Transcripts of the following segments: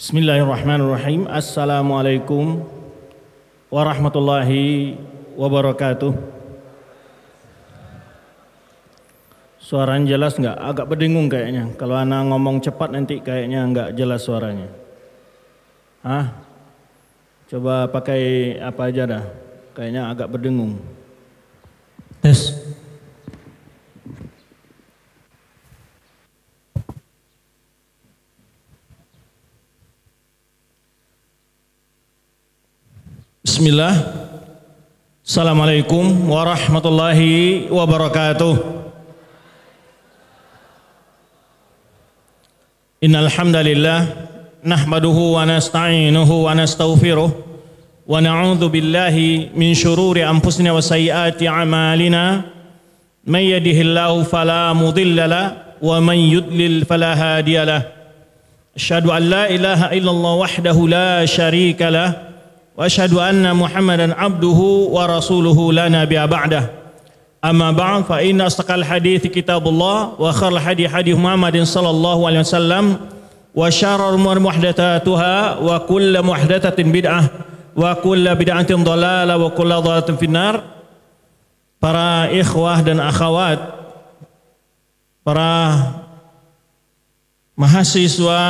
Bismillahirrahmanirrahim. Assalamualaikum warahmatullahi wabarakatuh. Suaranya jelas enggak? Agak berdengung kayaknya. Kalau anak ngomong cepat nanti kayaknya enggak jelas suaranya. Hah? Coba pakai apa aja dah. Kayaknya agak berdengung. Tes. Bismillah Assalamualaikum warahmatullahi wabarakatuh Innal hamdalillah nahmaduhu wa nasta'inuhu wa nastaghfiruh wa na'udzu billahi min shururi anfusina wa sayyiati a'malina may yahdihillahu fala mudilla la wa man yudlil fala hadiya la Ashhadu an la ilaha illallah wahdahu la sharika lah واشهد ان محمدا عبده ورسوله لا نبي بعده اما بعد فان اصدق الحديث كتاب الله وخير الحديث حديث محمد صلى الله عليه وسلم وشر الامور محدثاتها وكل محدثه بدعه وكل بدعه ضلاله وكل ضلاله في النار para ikhwah dan akhwat para mahasiswa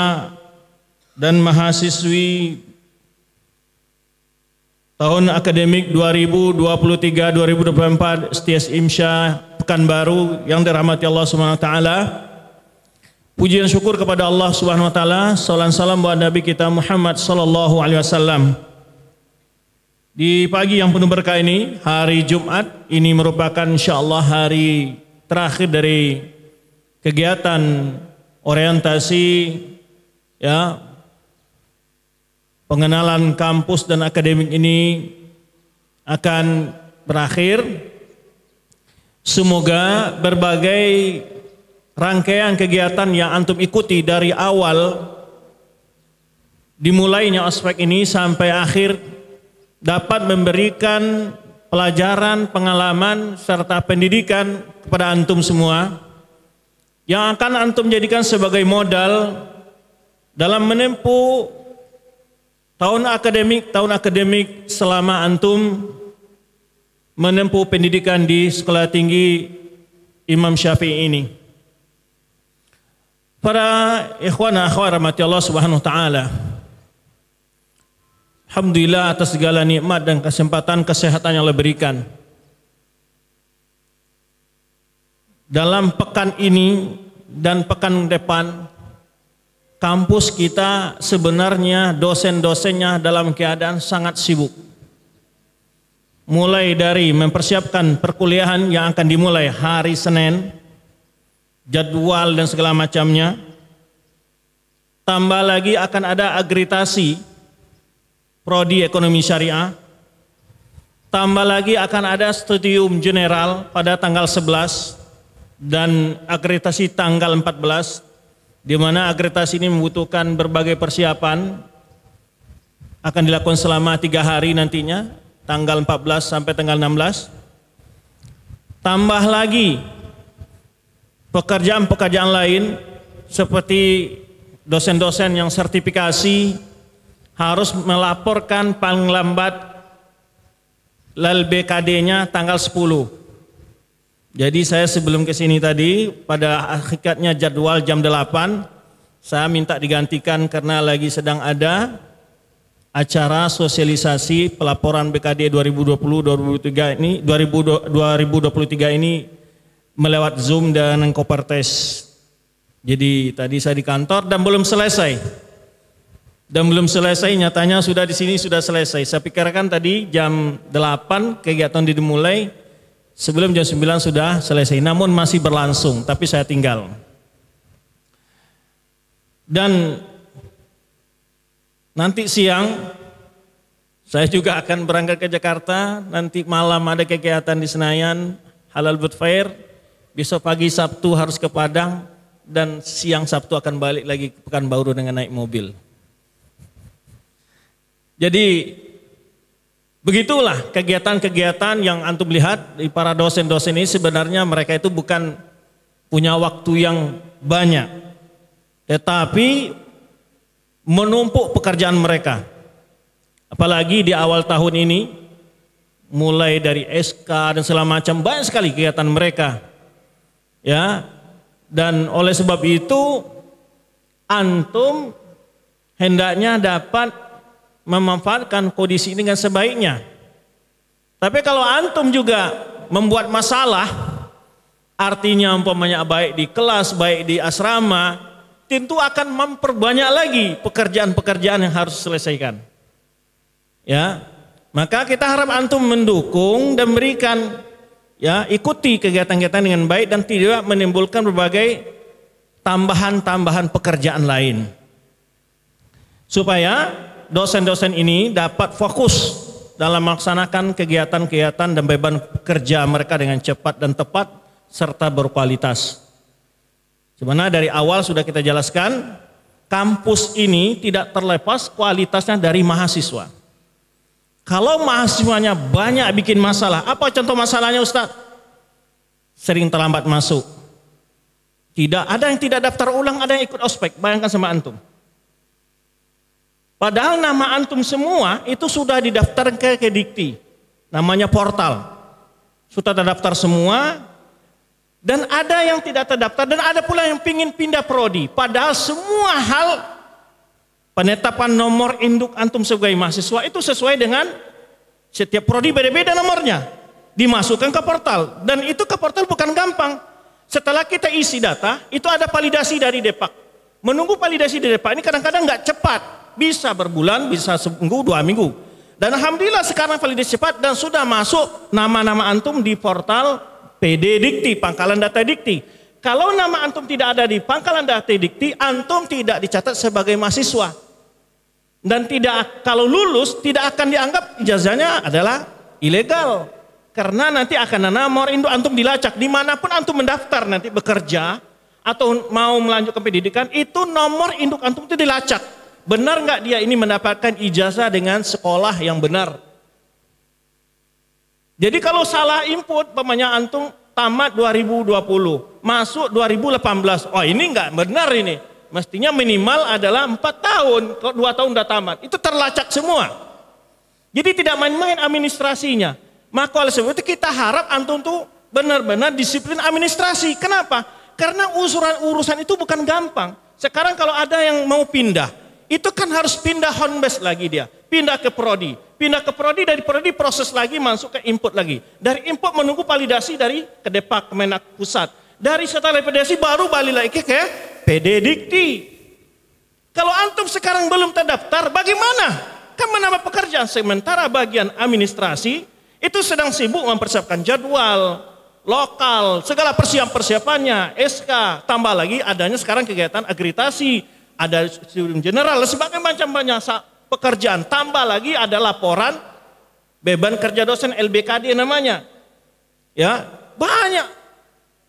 dan mahasiswi Tahun akademik 2023-2024 Imsha, Imsya Pekanbaru yang dirahmati Allah Subhanahu wa taala. Puji dan syukur kepada Allah Subhanahu wa taala, salam salam buat nabi kita Muhammad sallallahu alaihi wasallam. Di pagi yang penuh berkah ini, hari Jumat ini merupakan insyaallah hari terakhir dari kegiatan orientasi ya pengenalan kampus dan akademik ini akan berakhir. Semoga berbagai rangkaian kegiatan yang antum ikuti dari awal dimulainya ospek ini sampai akhir dapat memberikan pelajaran, pengalaman serta pendidikan kepada antum semua yang akan antum jadikan sebagai modal dalam menempuh Tahun akademik, tahun akademik selama antum menempuh pendidikan di sekolah tinggi Imam Syafi'i ini. Para ikhwan akhwat rahmati Allah Subhanahu wa taala. Alhamdulillah atas segala nikmat dan kesempatan kesehatan yang Allah berikan. Dalam pekan ini dan pekan depan kampus kita sebenarnya dosen-dosennya dalam keadaan sangat sibuk. Mulai dari mempersiapkan perkuliahan yang akan dimulai hari Senin, jadwal dan segala macamnya. Tambah lagi akan ada agritasi prodi ekonomi syariah. Tambah lagi akan ada studium general pada tanggal 11 dan akreditasi tanggal 14 di mana akreditasi ini membutuhkan berbagai persiapan akan dilakukan selama tiga hari nantinya tanggal 14 sampai tanggal 16 tambah lagi pekerjaan-pekerjaan lain seperti dosen-dosen yang sertifikasi harus melaporkan paling lambat LBKD-nya tanggal 10 jadi saya sebelum ke sini tadi pada hakikatnya jadwal jam 8 saya minta digantikan karena lagi sedang ada acara sosialisasi pelaporan BKD 2020 2023 ini 2023 ini melewat Zoom dan Kopertes. Jadi tadi saya di kantor dan belum selesai. Dan belum selesai nyatanya sudah di sini sudah selesai. Saya pikirkan tadi jam 8 kegiatan dimulai Sebelum jam 9 sudah selesai, namun masih berlangsung, tapi saya tinggal. Dan nanti siang saya juga akan berangkat ke Jakarta, nanti malam ada kegiatan di Senayan, Halal Boot Fair, besok pagi Sabtu harus ke Padang, dan siang Sabtu akan balik lagi ke Pekanbaru dengan naik mobil. Jadi Begitulah kegiatan-kegiatan yang antum lihat di para dosen-dosen ini sebenarnya mereka itu bukan punya waktu yang banyak. Tetapi menumpuk pekerjaan mereka. Apalagi di awal tahun ini mulai dari SK dan segala macam banyak sekali kegiatan mereka. Ya. Dan oleh sebab itu antum hendaknya dapat memanfaatkan kondisi ini dengan sebaiknya. Tapi kalau antum juga membuat masalah, artinya umpamanya baik di kelas, baik di asrama, tentu akan memperbanyak lagi pekerjaan-pekerjaan yang harus diselesaikan. Ya, maka kita harap antum mendukung dan berikan ya ikuti kegiatan-kegiatan dengan baik dan tidak menimbulkan berbagai tambahan-tambahan pekerjaan lain. Supaya dosen-dosen ini dapat fokus dalam melaksanakan kegiatan-kegiatan dan beban kerja mereka dengan cepat dan tepat serta berkualitas. Sebenarnya dari awal sudah kita jelaskan, kampus ini tidak terlepas kualitasnya dari mahasiswa. Kalau mahasiswanya banyak bikin masalah, apa contoh masalahnya Ustaz? Sering terlambat masuk. Tidak, ada yang tidak daftar ulang, ada yang ikut ospek. Bayangkan sama antum. Padahal nama antum semua itu sudah didaftar ke Kedikti. Namanya portal. Sudah terdaftar semua. Dan ada yang tidak terdaftar. Dan ada pula yang ingin pindah prodi. Padahal semua hal penetapan nomor induk antum sebagai mahasiswa itu sesuai dengan setiap prodi beda-beda nomornya. Dimasukkan ke portal. Dan itu ke portal bukan gampang. Setelah kita isi data, itu ada validasi dari depak. Menunggu validasi dari depak ini kadang-kadang nggak cepat bisa berbulan, bisa seminggu, dua minggu. Dan alhamdulillah sekarang validasi cepat dan sudah masuk nama-nama antum di portal PD Dikti, Pangkalan Data Dikti. Kalau nama antum tidak ada di Pangkalan Data Dikti, antum tidak dicatat sebagai mahasiswa. Dan tidak kalau lulus tidak akan dianggap ijazahnya adalah ilegal. Karena nanti akan ada nomor induk antum dilacak dimanapun antum mendaftar nanti bekerja atau mau melanjutkan pendidikan itu nomor induk antum itu dilacak Benar nggak dia ini mendapatkan ijazah dengan sekolah yang benar? Jadi kalau salah input, pemanya antum tamat 2020, masuk 2018. Oh ini nggak benar ini. Mestinya minimal adalah 4 tahun, kalau 2 tahun udah tamat. Itu terlacak semua. Jadi tidak main-main administrasinya. Maka oleh sebab itu kita harap antum tuh benar-benar disiplin administrasi. Kenapa? Karena usuran urusan itu bukan gampang. Sekarang kalau ada yang mau pindah, itu kan harus pindah homebase lagi dia, pindah ke prodi, pindah ke prodi dari prodi proses lagi masuk ke input lagi. Dari input menunggu validasi dari kedepak Kemenak Pusat. Dari setelah validasi baru balik lagi ke PD Dikti. Kalau antum sekarang belum terdaftar, bagaimana? Kan menambah pekerjaan sementara bagian administrasi itu sedang sibuk mempersiapkan jadwal, lokal, segala persiapan-persiapannya, SK, tambah lagi adanya sekarang kegiatan agritasi, ada studium general, sebagai macam banyak pekerjaan. Tambah lagi ada laporan beban kerja dosen LBKD namanya. Ya, banyak.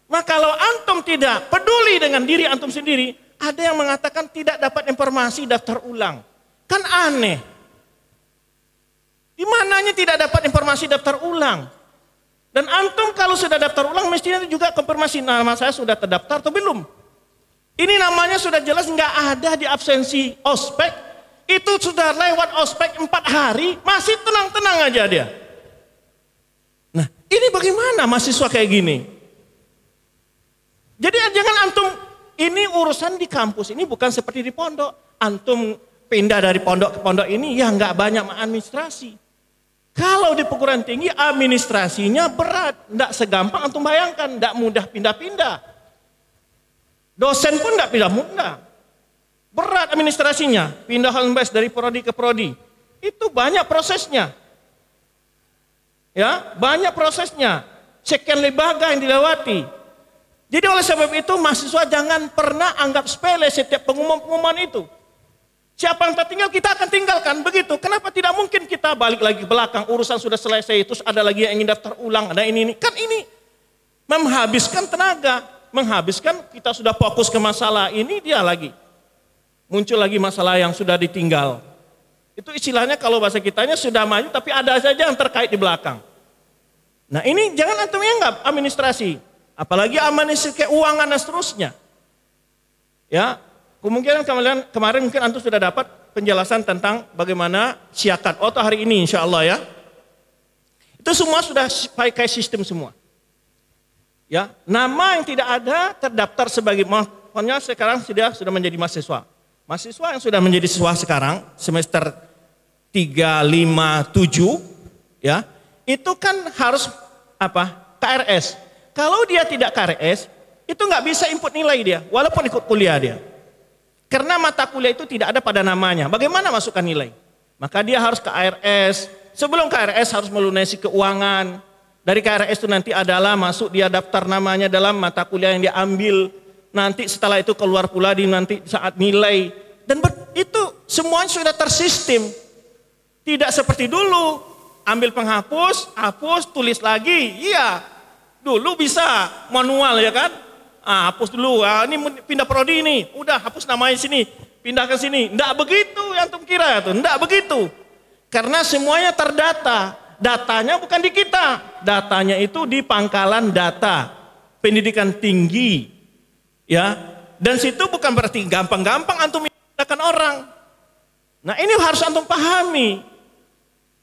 Nah kalau antum tidak peduli dengan diri antum sendiri, ada yang mengatakan tidak dapat informasi daftar ulang. Kan aneh. Di mananya tidak dapat informasi daftar ulang? Dan antum kalau sudah daftar ulang mestinya juga konfirmasi nama saya sudah terdaftar atau belum. Ini namanya sudah jelas nggak ada di absensi ospek. Itu sudah lewat ospek empat hari, masih tenang-tenang aja dia. Nah, ini bagaimana mahasiswa kayak gini? Jadi eh, jangan antum ini urusan di kampus ini bukan seperti di pondok. Antum pindah dari pondok ke pondok ini ya nggak banyak administrasi. Kalau di perguruan tinggi administrasinya berat, tidak segampang antum bayangkan, tidak mudah pindah-pindah. Dosen pun tidak pindah mudah. Berat administrasinya, pindah base dari prodi ke prodi. Itu banyak prosesnya. Ya, banyak prosesnya. Sekian lembaga yang dilewati. Jadi oleh sebab itu mahasiswa jangan pernah anggap sepele setiap pengumuman-pengumuman itu. Siapa yang tertinggal kita akan tinggalkan begitu. Kenapa tidak mungkin kita balik lagi ke belakang urusan sudah selesai terus ada lagi yang ingin daftar ulang ada ini ini kan ini menghabiskan tenaga menghabiskan, kita sudah fokus ke masalah ini, dia lagi. Muncul lagi masalah yang sudah ditinggal. Itu istilahnya kalau bahasa kitanya sudah maju, tapi ada saja yang terkait di belakang. Nah ini jangan antum nggak administrasi. Apalagi administrasi keuangan dan seterusnya. Ya, kemungkinan kemarin, kemarin mungkin antum sudah dapat penjelasan tentang bagaimana siakat. Oh, hari ini insya Allah ya. Itu semua sudah pakai sistem semua. Ya, nama yang tidak ada terdaftar sebagai mahasiswa sekarang sudah sudah menjadi mahasiswa. Mahasiswa yang sudah menjadi siswa sekarang semester tiga lima tujuh ya, itu kan harus apa? KRS. Kalau dia tidak KRS, itu nggak bisa input nilai dia, walaupun ikut kuliah dia. Karena mata kuliah itu tidak ada pada namanya. Bagaimana masukkan nilai? Maka dia harus ke ARS. Sebelum KRS harus melunasi keuangan, dari KRS itu nanti adalah masuk dia daftar namanya dalam mata kuliah yang dia ambil. Nanti setelah itu keluar pula di nanti saat nilai. Dan itu semuanya sudah tersistem. Tidak seperti dulu. Ambil penghapus, hapus, tulis lagi. Iya, dulu bisa manual ya kan? Ah, hapus dulu, ah, ini pindah prodi ini. Udah hapus namanya sini, pindah ke sini. Enggak begitu yang tuh kira tuh, enggak begitu. Karena semuanya terdata. Datanya bukan di kita, datanya itu di pangkalan data pendidikan tinggi. Ya. Dan situ bukan berarti gampang-gampang antum menggunakan orang. Nah, ini harus antum pahami.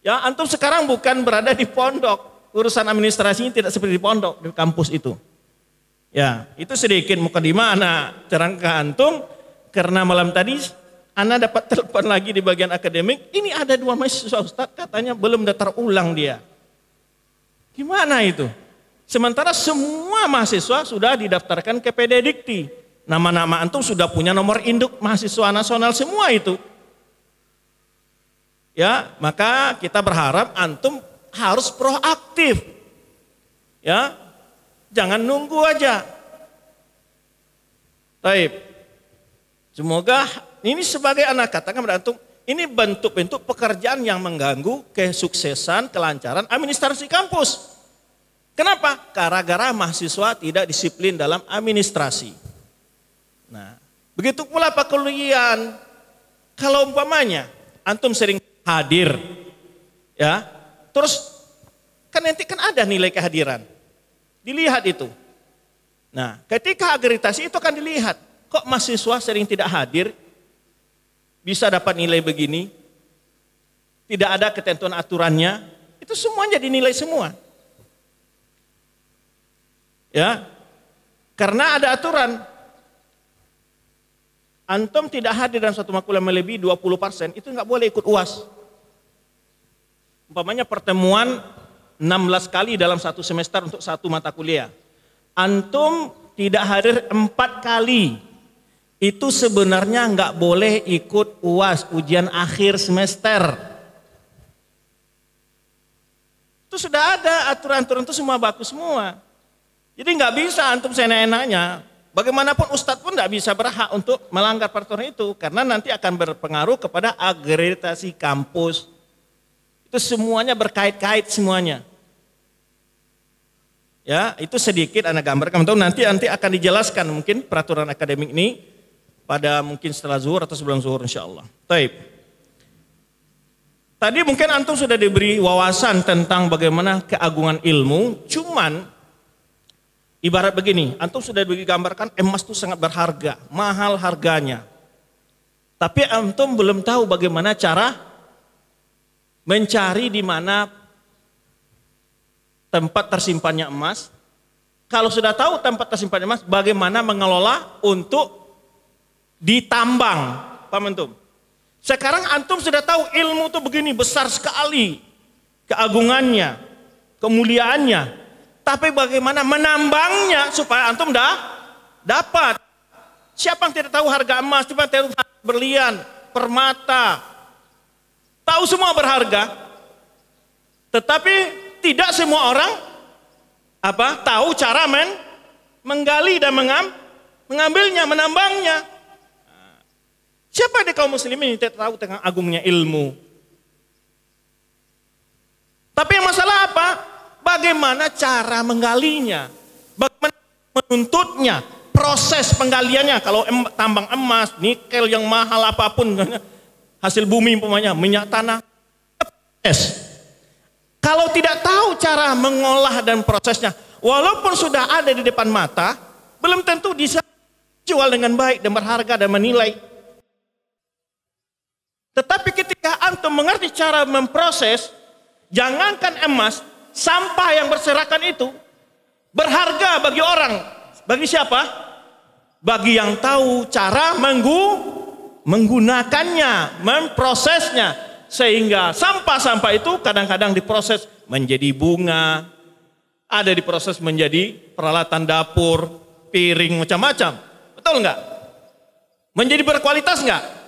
Ya, antum sekarang bukan berada di pondok. Urusan administrasinya tidak seperti di pondok, di kampus itu. Ya, itu sedikit mukadimah cerang cerangka antum karena malam tadi anda dapat telepon lagi di bagian akademik, ini ada dua mahasiswa Ustadz katanya belum daftar ulang dia. Gimana itu? Sementara semua mahasiswa sudah didaftarkan ke PD Dikti. Nama-nama antum sudah punya nomor induk mahasiswa nasional semua itu. Ya, maka kita berharap antum harus proaktif. Ya. Jangan nunggu aja. Taib. Semoga ini sebagai anak katakan kepada antum, ini bentuk-bentuk pekerjaan yang mengganggu kesuksesan, kelancaran administrasi kampus. Kenapa? Karena gara mahasiswa tidak disiplin dalam administrasi. Nah, begitu pula Kulian. Kalau umpamanya antum sering hadir, ya, terus kan nanti kan ada nilai kehadiran. Dilihat itu. Nah, ketika agreditasi itu akan dilihat. Kok mahasiswa sering tidak hadir? bisa dapat nilai begini, tidak ada ketentuan aturannya, itu semuanya dinilai semua. Ya, karena ada aturan. Antum tidak hadir dalam satu makulah melebihi 20%, itu nggak boleh ikut UAS. Umpamanya pertemuan 16 kali dalam satu semester untuk satu mata kuliah. Antum tidak hadir empat kali itu sebenarnya nggak boleh ikut UAS ujian akhir semester. Itu sudah ada aturan-aturan itu semua baku semua. Jadi nggak bisa antum seenak-enaknya. Bagaimanapun Ustadz pun nggak bisa berhak untuk melanggar peraturan itu karena nanti akan berpengaruh kepada akreditasi kampus. Itu semuanya berkait-kait semuanya. Ya, itu sedikit anda gambarkan. tahu nanti nanti akan dijelaskan mungkin peraturan akademik ini pada mungkin setelah zuhur atau sebelum zuhur insya Allah. Taib. Tadi mungkin antum sudah diberi wawasan tentang bagaimana keagungan ilmu, cuman ibarat begini, antum sudah digambarkan emas itu sangat berharga, mahal harganya. Tapi antum belum tahu bagaimana cara mencari di mana tempat tersimpannya emas. Kalau sudah tahu tempat tersimpannya emas, bagaimana mengelola untuk ditambang, Pak Mentum. Sekarang antum sudah tahu ilmu itu begini besar sekali keagungannya, kemuliaannya. Tapi bagaimana menambangnya supaya antum dah dapat? Siapa yang tidak tahu harga emas, siapa yang tidak tahu berlian, permata. Tahu semua berharga. Tetapi tidak semua orang apa tahu cara men menggali dan mengam, mengambilnya, menambangnya. Siapa di kaum muslimin yang tidak tahu tentang agungnya ilmu? Tapi yang masalah apa? Bagaimana cara menggalinya? Bagaimana menuntutnya? Proses penggaliannya. Kalau em, tambang emas, nikel yang mahal apapun. Hasil bumi umpamanya, minyak tanah. Proses. Kalau tidak tahu cara mengolah dan prosesnya. Walaupun sudah ada di depan mata, belum tentu bisa jual dengan baik dan berharga dan menilai tetapi ketika antum mengerti cara memproses, jangankan emas, sampah yang berserakan itu berharga bagi orang. Bagi siapa? Bagi yang tahu cara menggu, menggunakannya, memprosesnya. Sehingga sampah-sampah itu kadang-kadang diproses menjadi bunga, ada diproses menjadi peralatan dapur, piring macam-macam. Betul nggak? Menjadi berkualitas nggak?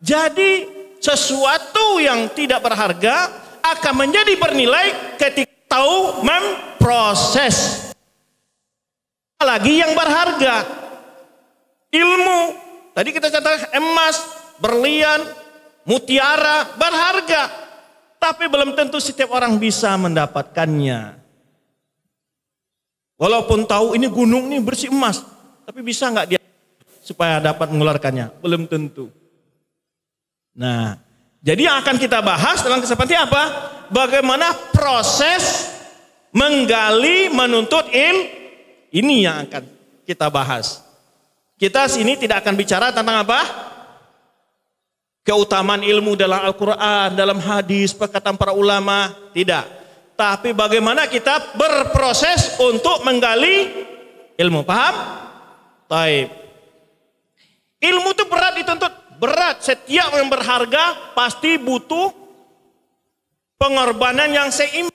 Jadi sesuatu yang tidak berharga akan menjadi bernilai ketika tahu memproses lagi yang berharga ilmu tadi kita katakan emas berlian mutiara berharga tapi belum tentu setiap orang bisa mendapatkannya walaupun tahu ini gunung ini bersih emas tapi bisa nggak dia supaya dapat mengeluarkannya belum tentu Nah, jadi yang akan kita bahas dalam kesempatan apa? Bagaimana proses menggali menuntut il ini yang akan kita bahas. Kita sini tidak akan bicara tentang apa? Keutamaan ilmu dalam Al-Quran, dalam hadis, perkataan para ulama, tidak. Tapi bagaimana kita berproses untuk menggali ilmu, paham? Taib. Ilmu itu berat dituntut berat. Setiap yang berharga pasti butuh pengorbanan yang seimbang.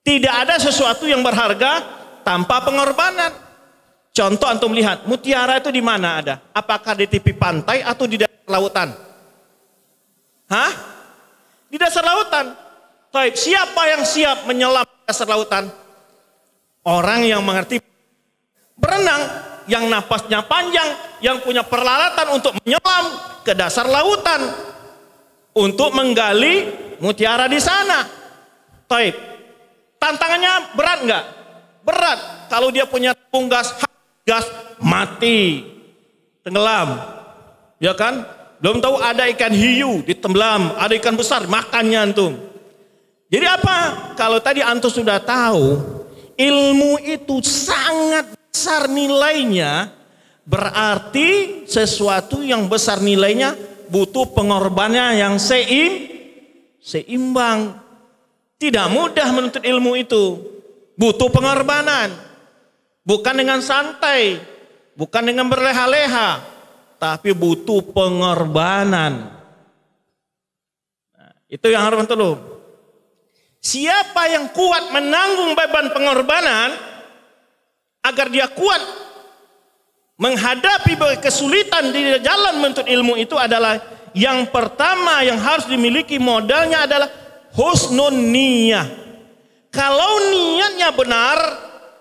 Tidak ada sesuatu yang berharga tanpa pengorbanan. Contoh antum lihat, mutiara itu di mana ada? Apakah di tepi pantai atau di dasar lautan? Hah? Di dasar lautan. Baik, siapa yang siap menyelam dasar lautan? Orang yang mengerti berenang yang napasnya panjang, yang punya peralatan untuk menyelam ke dasar lautan untuk menggali mutiara di sana. Taib. Tantangannya berat nggak? Berat. Kalau dia punya tabung gas, gas mati, tenggelam, ya kan? Belum tahu ada ikan hiu di tenggelam, ada ikan besar makannya antum. Jadi apa? Kalau tadi antum sudah tahu, ilmu itu sangat besar nilainya berarti sesuatu yang besar nilainya butuh pengorbanan yang seim, seimbang. Tidak mudah menuntut ilmu itu. Butuh pengorbanan. Bukan dengan santai, bukan dengan berleha-leha, tapi butuh pengorbanan. Nah, itu yang harus dulu. Siapa yang kuat menanggung beban pengorbanan, agar dia kuat menghadapi kesulitan di jalan menuntut ilmu itu adalah yang pertama yang harus dimiliki modalnya adalah husnun niyah. Kalau niatnya benar,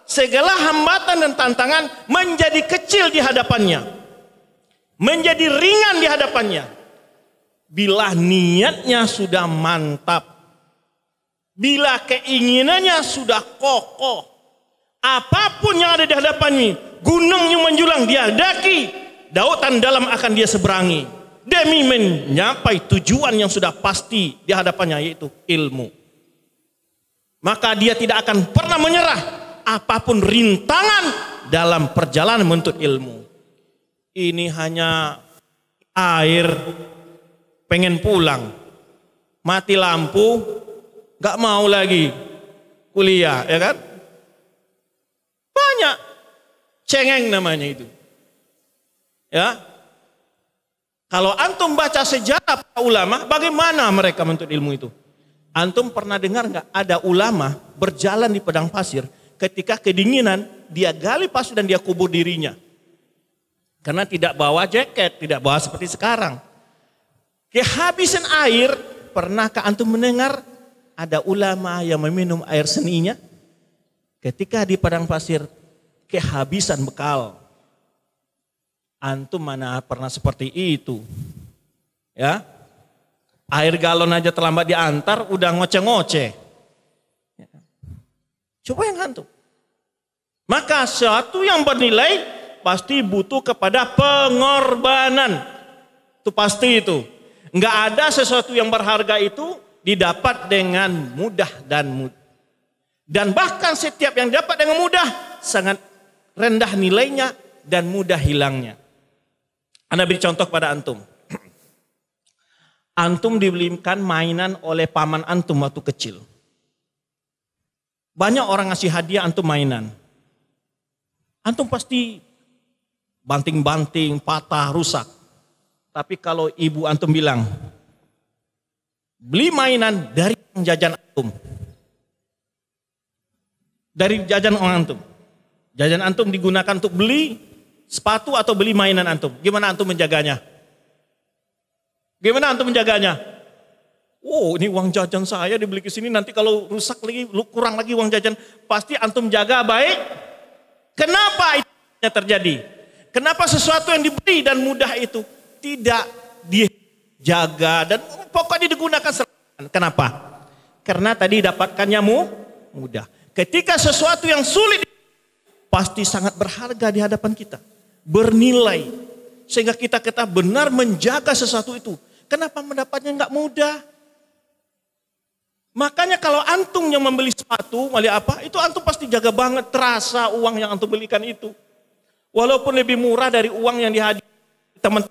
segala hambatan dan tantangan menjadi kecil di hadapannya. Menjadi ringan di hadapannya. Bila niatnya sudah mantap. Bila keinginannya sudah kokoh Apapun yang ada di hadapannya, gunung yang menjulang dia daki, dautan dalam akan dia seberangi. Demi menyapai tujuan yang sudah pasti di hadapannya yaitu ilmu. Maka dia tidak akan pernah menyerah apapun rintangan dalam perjalanan menuntut ilmu. Ini hanya air pengen pulang. Mati lampu, gak mau lagi kuliah, ya kan? Banyak. Cengeng namanya itu. Ya. Kalau antum baca sejarah para ulama, bagaimana mereka menuntut ilmu itu? Antum pernah dengar nggak ada ulama berjalan di padang pasir ketika kedinginan dia gali pasir dan dia kubur dirinya. Karena tidak bawa jaket, tidak bawa seperti sekarang. Kehabisan air, pernahkah antum mendengar ada ulama yang meminum air seninya? Ketika di padang pasir kehabisan bekal. Antum mana pernah seperti itu? Ya. Air galon aja terlambat diantar udah ngoce ngoce. Coba yang antum. Maka sesuatu yang bernilai pasti butuh kepada pengorbanan. Itu pasti itu. Enggak ada sesuatu yang berharga itu didapat dengan mudah dan mudah dan bahkan setiap yang dapat dengan mudah sangat rendah nilainya dan mudah hilangnya. Anda beri contoh kepada antum. Antum dibelikan mainan oleh paman antum waktu kecil. Banyak orang ngasih hadiah antum mainan. Antum pasti banting-banting, patah, rusak. Tapi kalau ibu antum bilang, beli mainan dari jajan antum dari jajan orang antum. Jajan antum digunakan untuk beli sepatu atau beli mainan antum. Gimana antum menjaganya? Gimana antum menjaganya? Oh, ini uang jajan saya dibeli ke sini nanti kalau rusak lagi, kurang lagi uang jajan, pasti antum jaga baik. Kenapa itu terjadi? Kenapa sesuatu yang dibeli dan mudah itu tidak dijaga dan pokoknya digunakan serangan? Kenapa? Karena tadi dapatkannya mu mudah. Ketika sesuatu yang sulit pasti sangat berharga di hadapan kita, bernilai sehingga kita kita benar menjaga sesuatu itu. Kenapa mendapatnya nggak mudah? Makanya kalau antum yang membeli sepatu, wali apa, itu antum pasti jaga banget terasa uang yang antum belikan itu. Walaupun lebih murah dari uang yang dihadir teman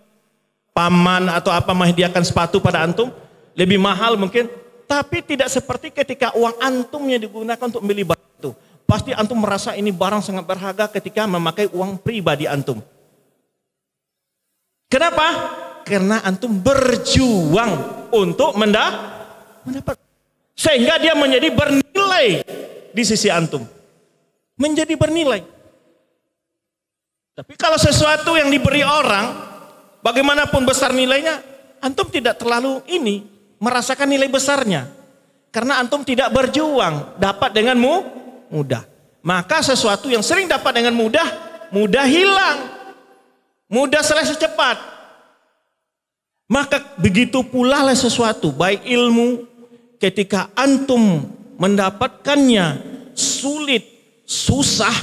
paman atau apa menghadiahkan sepatu pada antum, lebih mahal mungkin tapi tidak seperti ketika uang antumnya digunakan untuk membeli barang itu. Pasti antum merasa ini barang sangat berharga ketika memakai uang pribadi antum. Kenapa? Karena antum berjuang untuk mendapat. Sehingga dia menjadi bernilai di sisi antum. Menjadi bernilai. Tapi kalau sesuatu yang diberi orang, bagaimanapun besar nilainya, antum tidak terlalu ini, merasakan nilai besarnya. Karena antum tidak berjuang, dapat dengan mu, mudah. Maka sesuatu yang sering dapat dengan mudah, mudah hilang. Mudah selesai cepat. Maka begitu pula lah sesuatu, baik ilmu, ketika antum mendapatkannya sulit, susah,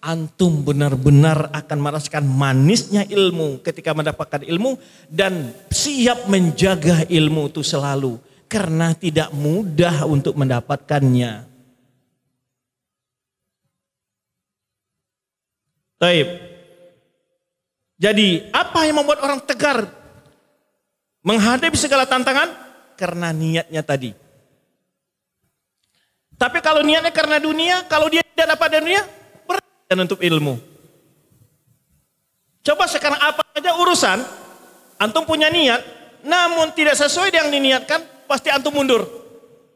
antum benar-benar akan merasakan manisnya ilmu ketika mendapatkan ilmu dan siap menjaga ilmu itu selalu karena tidak mudah untuk mendapatkannya. Taib. Jadi apa yang membuat orang tegar menghadapi segala tantangan? Karena niatnya tadi. Tapi kalau niatnya karena dunia, kalau dia tidak dapat dunia, dan untuk ilmu. Coba sekarang apa aja urusan, antum punya niat, namun tidak sesuai yang diniatkan, pasti antum mundur.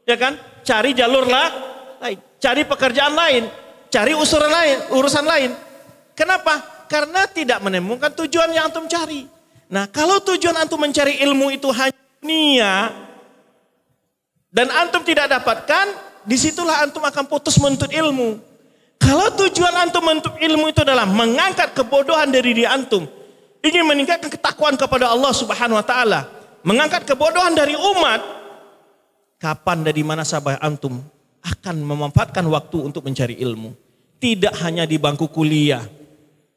Ya kan? Cari jalur lah, Cari pekerjaan lain, cari usuran lain, urusan lain. Kenapa? Karena tidak menemukan tujuan yang antum cari. Nah, kalau tujuan antum mencari ilmu itu hanya dunia dan antum tidak dapatkan, disitulah antum akan putus menuntut ilmu. Kalau tujuan antum menuntut ilmu itu adalah mengangkat kebodohan dari diri antum, ingin meningkatkan ketakwaan kepada Allah Subhanahu wa taala, mengangkat kebodohan dari umat, kapan dari mana sahabat antum akan memanfaatkan waktu untuk mencari ilmu? Tidak hanya di bangku kuliah,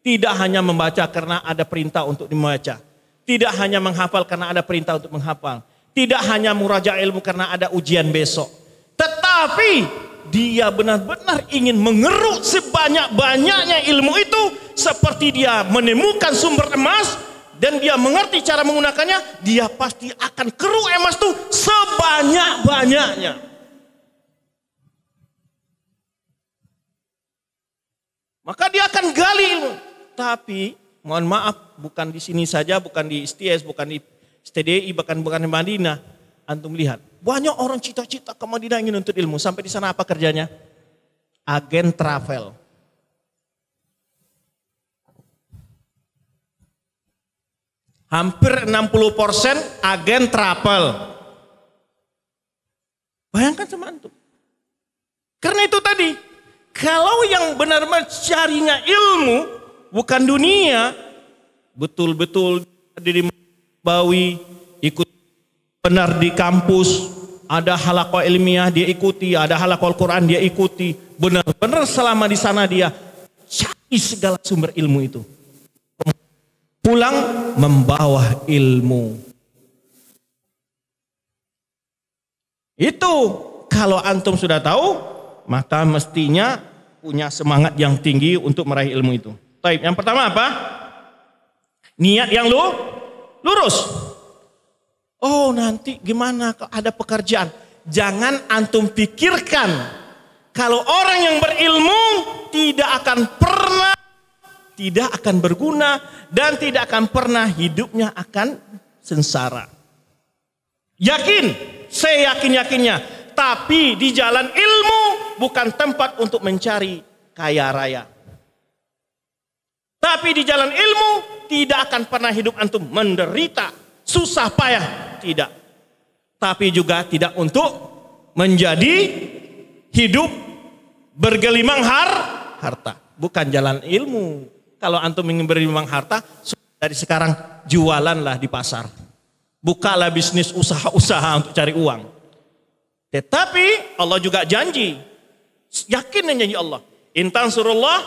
tidak hanya membaca karena ada perintah untuk membaca, tidak hanya menghafal karena ada perintah untuk menghafal, tidak hanya muraja ilmu karena ada ujian besok, tetapi dia benar-benar ingin mengeruk sebanyak-banyaknya ilmu itu seperti dia menemukan sumber emas dan dia mengerti cara menggunakannya, dia pasti akan keruk emas itu sebanyak-banyaknya. Maka dia akan gali ilmu. Tapi mohon maaf, bukan di sini saja, bukan di STS, bukan di STDI, bahkan bukan di Madinah Antum lihat, banyak orang cita-cita ke Madinah ingin untuk ilmu. Sampai di sana apa kerjanya? Agen travel. Hampir 60% agen travel. Bayangkan sama antum. Karena itu tadi, kalau yang benar-benar carinya ilmu, bukan dunia, betul-betul diri bawi ikut benar di kampus ada halakoh ilmiah dia ikuti, ada halakoh Al-Quran dia ikuti. Benar-benar selama di sana dia cari segala sumber ilmu itu. Pulang membawa ilmu. Itu kalau antum sudah tahu, maka mestinya punya semangat yang tinggi untuk meraih ilmu itu. Taib. Yang pertama apa? Niat yang lu lurus. Oh nanti gimana kalau ada pekerjaan. Jangan antum pikirkan. Kalau orang yang berilmu tidak akan pernah, tidak akan berguna. Dan tidak akan pernah hidupnya akan sengsara. Yakin, saya yakin-yakinnya. Tapi di jalan ilmu bukan tempat untuk mencari kaya raya. Tapi di jalan ilmu tidak akan pernah hidup antum menderita susah payah, tidak. Tapi juga tidak untuk menjadi hidup bergelimang har harta, bukan jalan ilmu. Kalau antum ingin bergelimang harta, dari sekarang jualanlah di pasar. Bukalah bisnis usaha-usaha untuk cari uang. Tetapi Allah juga janji, yakin janji Allah. Intan surullah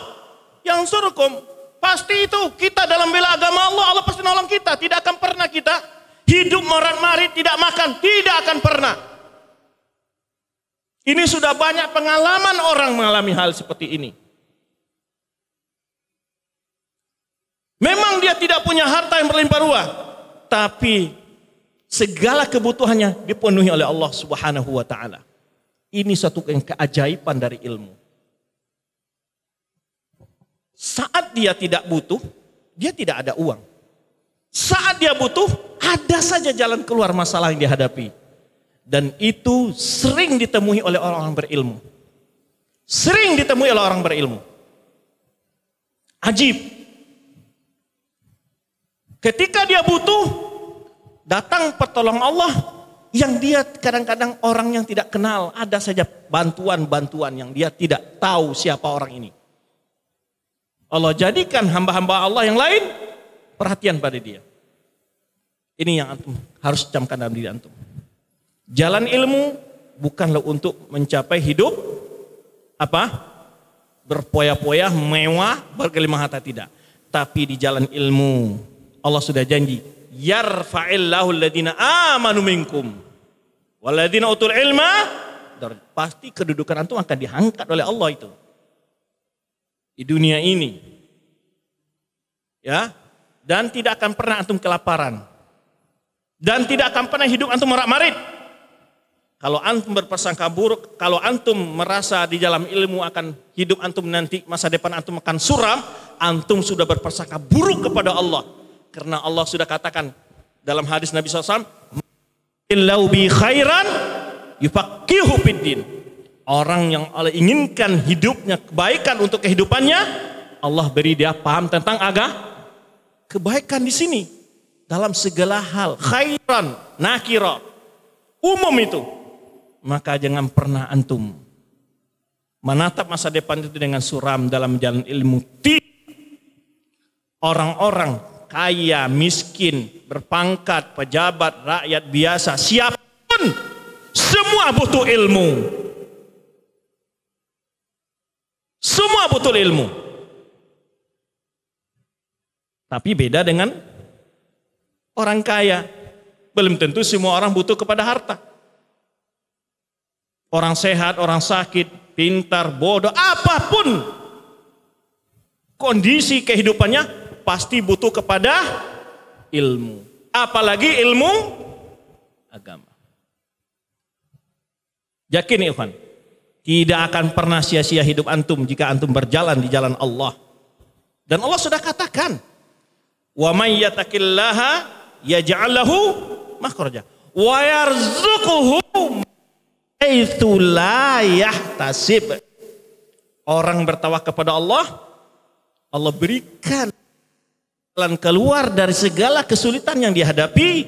yang surukum Pasti itu kita dalam bela agama Allah, Allah pasti nolong kita. Tidak akan pernah kita hidup merat marit, tidak makan, tidak akan pernah. Ini sudah banyak pengalaman orang mengalami hal seperti ini. Memang dia tidak punya harta yang berlimpah ruah, tapi segala kebutuhannya dipenuhi oleh Allah Subhanahu wa taala. Ini satu keajaiban dari ilmu. Saat dia tidak butuh, dia tidak ada uang. Saat dia butuh, ada saja jalan keluar masalah yang dihadapi. Dan itu sering ditemui oleh orang-orang berilmu. Sering ditemui oleh orang berilmu. Ajib, Ketika dia butuh, datang pertolong Allah yang dia kadang-kadang orang yang tidak kenal, ada saja bantuan-bantuan yang dia tidak tahu siapa orang ini. Allah jadikan hamba-hamba Allah yang lain perhatian pada dia. Ini yang antum harus camkan dalam diri antum. Jalan ilmu bukanlah untuk mencapai hidup apa? berpoya-poya, mewah, berkelima harta tidak. Tapi di jalan ilmu Allah sudah janji, yarfa'illahu alladhina amanu minkum walladhina utul ilma pasti kedudukan antum akan diangkat oleh Allah itu di dunia ini. Ya, dan tidak akan pernah antum kelaparan. Dan tidak akan pernah hidup antum merak-marit. Kalau antum berprasangka buruk, kalau antum merasa di dalam ilmu akan hidup antum nanti masa depan antum akan suram, antum sudah berprasangka buruk kepada Allah. Karena Allah sudah katakan dalam hadis Nabi SAW, "Illau bi khairan yufakihu fid Orang yang Allah inginkan hidupnya kebaikan untuk kehidupannya, Allah beri dia paham tentang aga kebaikan di sini dalam segala hal khairan nakira umum itu maka jangan pernah antum menatap masa depan itu dengan suram dalam jalan ilmu orang-orang kaya miskin berpangkat pejabat rakyat biasa siapapun semua butuh ilmu semua butuh ilmu. Tapi beda dengan orang kaya. Belum tentu semua orang butuh kepada harta. Orang sehat, orang sakit, pintar, bodoh, apapun kondisi kehidupannya pasti butuh kepada ilmu. Apalagi ilmu agama. Yakin Ikhwan, tidak akan pernah sia-sia hidup antum jika antum berjalan di jalan Allah. Dan Allah sudah katakan, "Wa may yattaqillaha yaj'al lahu makhraja wa yarzuquhu haitsu yahtasib." Orang bertawakal kepada Allah, Allah berikan jalan keluar dari segala kesulitan yang dihadapi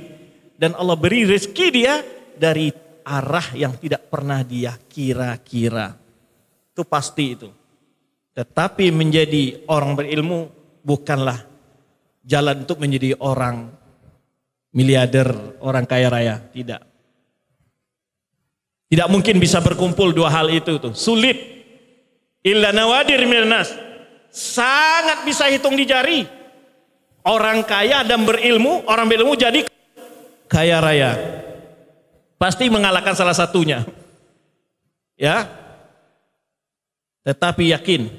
dan Allah beri rezeki dia dari arah yang tidak pernah dia kira-kira. Itu pasti itu. Tetapi menjadi orang berilmu bukanlah jalan untuk menjadi orang miliarder, orang kaya raya, tidak. Tidak mungkin bisa berkumpul dua hal itu tuh, sulit. Illa nawadir mirnas. Sangat bisa hitung di jari. Orang kaya dan berilmu, orang berilmu jadi kaya raya. Pasti mengalahkan salah satunya. Ya. Tetapi yakin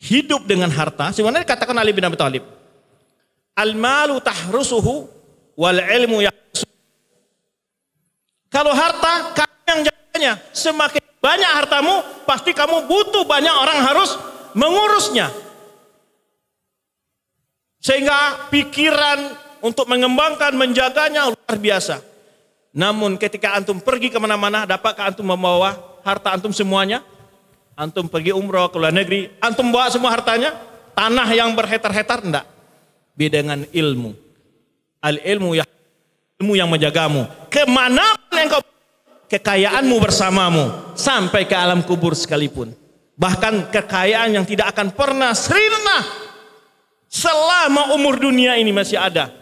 hidup dengan harta sebenarnya katakan Ali bin Abi Thalib al malu tahrusuhu wal ilmu ya. kalau harta kamu yang jaganya semakin banyak hartamu pasti kamu butuh banyak orang harus mengurusnya sehingga pikiran untuk mengembangkan, menjaganya luar biasa. Namun ketika antum pergi kemana-mana, dapatkah antum membawa harta antum semuanya? Antum pergi umroh ke luar negeri, antum bawa semua hartanya? Tanah yang berhektar-hektar enggak? Beda dengan ilmu. Al ilmu ya ilmu yang menjagamu. Kemana engkau kekayaanmu bersamamu sampai ke alam kubur sekalipun. Bahkan kekayaan yang tidak akan pernah sirna selama umur dunia ini masih ada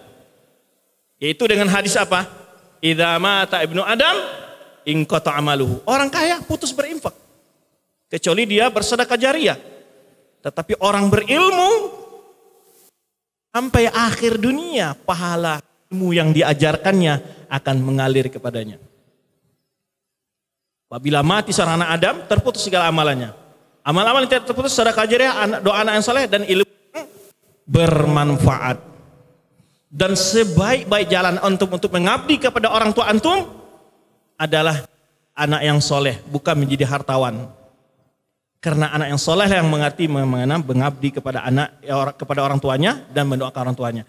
yaitu dengan hadis apa? Idza mata ibnu Adam ingkota amaluhu. Orang kaya putus berinfak. Kecuali dia bersedekah jariah. Tetapi orang berilmu sampai akhir dunia pahala ilmu yang diajarkannya akan mengalir kepadanya. Apabila mati seorang anak Adam, terputus segala amalannya. Amal-amal yang tidak terputus sedekah jariah, doa anak yang saleh dan ilmu bermanfaat dan sebaik-baik jalan antum untuk mengabdi kepada orang tua antum adalah anak yang soleh, bukan menjadi hartawan. Karena anak yang soleh yang mengerti mengenai mengabdi kepada anak ya, kepada orang tuanya dan mendoakan orang tuanya.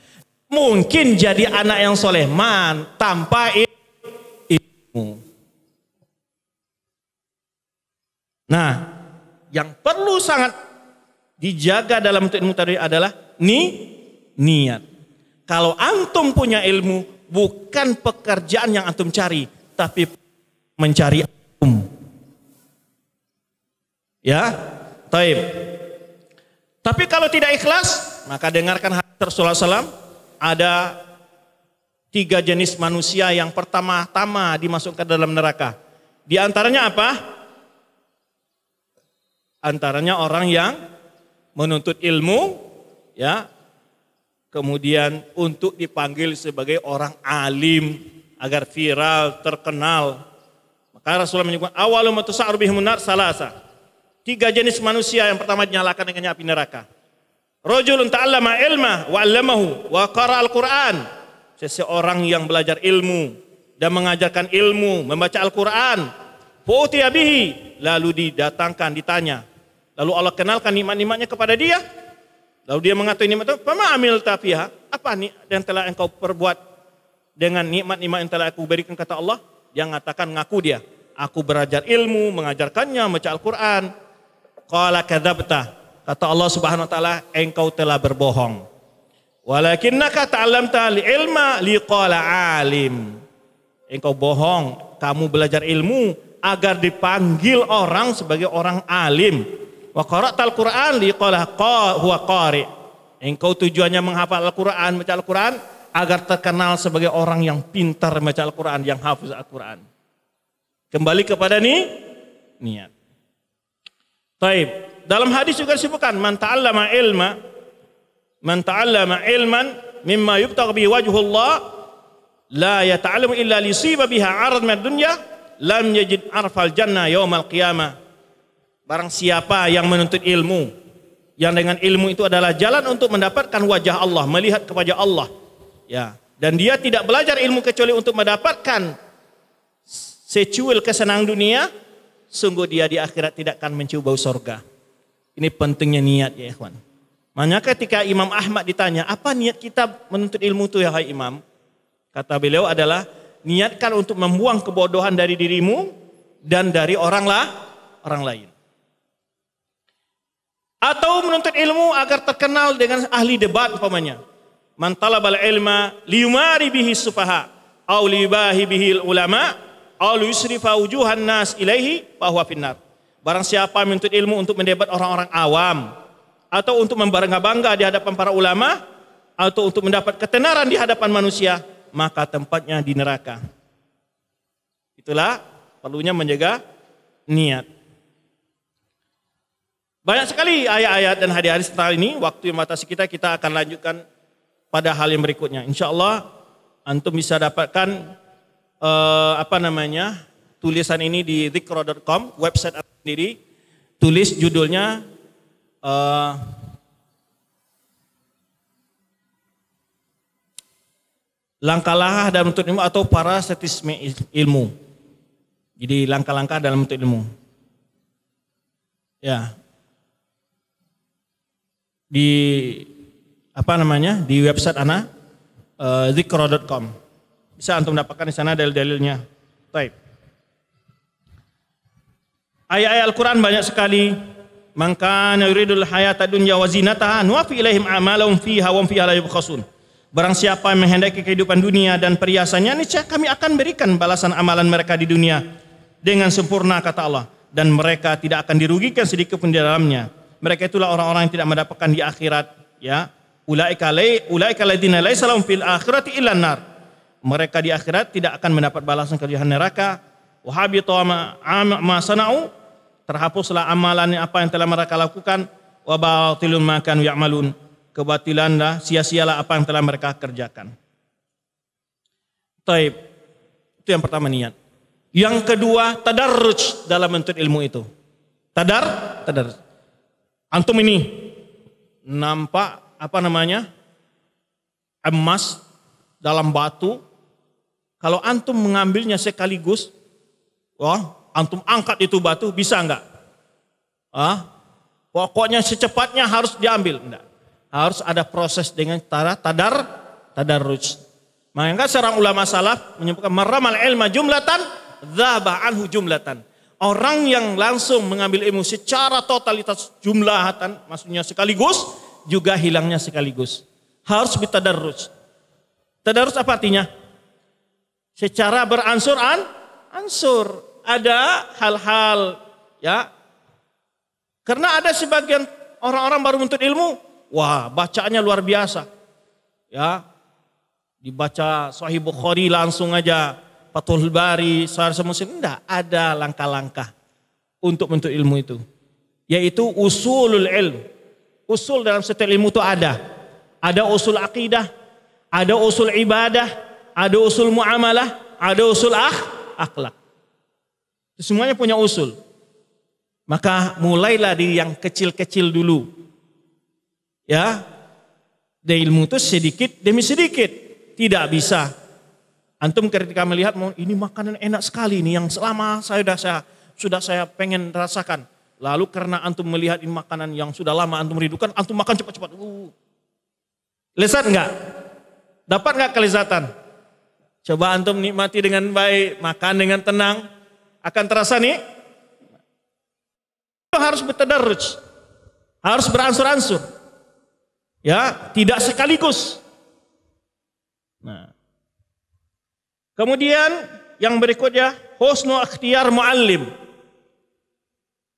Mungkin jadi anak yang soleh man tanpa ilmu. Nah, yang perlu sangat dijaga dalam ilmu tadi adalah ni niat. Kalau antum punya ilmu, bukan pekerjaan yang antum cari, tapi mencari antum. Ya, taib. Tapi kalau tidak ikhlas, maka dengarkan hadis Rasulullah SAW, ada tiga jenis manusia yang pertama-tama dimasukkan dalam neraka. Di antaranya apa? Antaranya orang yang menuntut ilmu, ya, kemudian untuk dipanggil sebagai orang alim agar viral, terkenal. Maka Rasulullah menyebutkan awalum matusa'ru bihim salasa. Tiga jenis manusia yang pertama dinyalakan dengan api neraka. Rajulun ta'allama ilma wa 'allamahu wa qara al-Qur'an. Seseorang yang belajar ilmu dan mengajarkan ilmu, membaca Al-Qur'an. Fu'tiya bihi, lalu didatangkan, ditanya. Lalu Allah kenalkan nikmat-nikmatnya kepada dia Lalu dia mengatakan ini "Fama amil tafiha?" Apa nih yang telah engkau perbuat dengan nikmat-nikmat yang telah aku berikan kata Allah? Dia mengatakan ngaku dia, aku belajar ilmu, mengajarkannya, membaca Al-Qur'an. Qala kadzabta. Kata Allah Subhanahu wa taala, engkau telah berbohong. Walakinnaka ta'allamta tali ilma liqala alim. Engkau bohong, kamu belajar ilmu agar dipanggil orang sebagai orang alim. Wa qara'tal Qur'an liqalah qa huwa qari. Engkau tujuannya menghafal Al-Qur'an, baca Al-Qur'an agar terkenal sebagai orang yang pintar baca Al-Qur'an, yang hafiz Al-Qur'an. Kembali kepada ni niat. Baik Dalam hadis juga disebutkan man ta'allama ilma man ta'allama ilman mimma yubtaghi bi wajhullah la yata'allamu illa lisiba biha arad mad dunya lam yajid arfal jannah yaumal qiyamah Barang siapa yang menuntut ilmu, yang dengan ilmu itu adalah jalan untuk mendapatkan wajah Allah, melihat kepada Allah. Ya, dan dia tidak belajar ilmu kecuali untuk mendapatkan secuil kesenang dunia, sungguh dia di akhirat tidak akan mencium bau surga. Ini pentingnya niat ya ikhwan. Makanya ketika Imam Ahmad ditanya, apa niat kita menuntut ilmu itu ya hai Imam? Kata beliau adalah, niatkan untuk membuang kebodohan dari dirimu dan dari orang, orang lain. Atau menuntut ilmu agar terkenal dengan ahli debat umpamanya. Man talabal ilma liyumari bihi sufaha au libahi bihi ulama aulusri yusrifa wujuhan nas ilaihi bahwa finnar. Barang siapa menuntut ilmu untuk mendebat orang-orang awam atau untuk membangga-bangga di hadapan para ulama atau untuk mendapat ketenaran di hadapan manusia, maka tempatnya di neraka. Itulah perlunya menjaga niat. Banyak sekali ayat-ayat dan hadis-hadis tentang ini. Waktu yang batasi kita, kita akan lanjutkan pada hal yang berikutnya. Insya Allah antum bisa dapatkan uh, apa namanya tulisan ini di zikro.com website sendiri. Tulis judulnya uh, eh, langkah-langkah dalam untuk ilmu atau para setisme ilmu. Jadi langkah-langkah dalam bentuk ilmu. Ya, di apa namanya di website ana uh, eh, zikro.com bisa antum dapatkan di sana dalil-dalilnya. Baik. Ayat-ayat Al-Quran banyak sekali. Maka yuridul hayata dunya wa zinataha nuafi ilaihim amalahum fiha wa fiha la yubkhasun. Barang siapa yang menghendaki kehidupan dunia dan perhiasannya, niscaya kami akan berikan balasan amalan mereka di dunia dengan sempurna kata Allah dan mereka tidak akan dirugikan sedikit pun di dalamnya mereka itulah orang-orang yang tidak mendapatkan di akhirat ya ulaika lai ulaika ladina laisa lahum fil akhirati illa nar mereka di akhirat tidak akan mendapat balasan kerjaan neraka Wahabi habita ma sanau terhapuslah amalan apa yang telah mereka lakukan wa batilun ma kanu ya'malun kebatilanlah sia-sialah apa yang telah mereka kerjakan taib itu yang pertama niat yang kedua tadarruj dalam bentuk ilmu itu tadar tadarruj Antum ini nampak apa namanya? emas dalam batu. Kalau antum mengambilnya sekaligus, wah, antum angkat itu batu bisa enggak? Ah, pokoknya secepatnya harus diambil, enggak. Harus ada proses dengan cara tadar tadar tadarruj. Maka seorang ulama salaf menyebutkan meramal ilma jumlatan dzabah anhu jumlatan orang yang langsung mengambil ilmu secara totalitas jumlah hatan maksudnya sekaligus, juga hilangnya sekaligus. Harus bertadarus. Tadarus apa artinya? Secara beransur an, ansur. Ada hal-hal ya. Karena ada sebagian orang-orang baru menuntut ilmu, wah bacaannya luar biasa. Ya. Dibaca Sahih Bukhari langsung aja, Fathul Bari, Suara Semusim, enggak ada langkah-langkah untuk bentuk ilmu itu. Yaitu usulul ilm. Usul dalam setiap ilmu itu ada. Ada usul akidah, ada usul ibadah, ada usul muamalah, ada usul ah, akhlak. Semuanya punya usul. Maka mulailah di yang kecil-kecil dulu. Ya, dari ilmu itu sedikit demi sedikit. Tidak bisa Antum ketika melihat ini makanan enak sekali ini yang selama saya sudah saya sudah saya pengen rasakan. Lalu karena antum melihat ini makanan yang sudah lama antum rindukan, antum makan cepat-cepat. Uh. Lezat enggak? Dapat enggak kelezatan? Coba antum nikmati dengan baik, makan dengan tenang, akan terasa nih. Harus bertadarus. harus beransur-ansur. Ya, tidak sekaligus. Nah, Kemudian yang berikutnya husnul akhtiar muallim.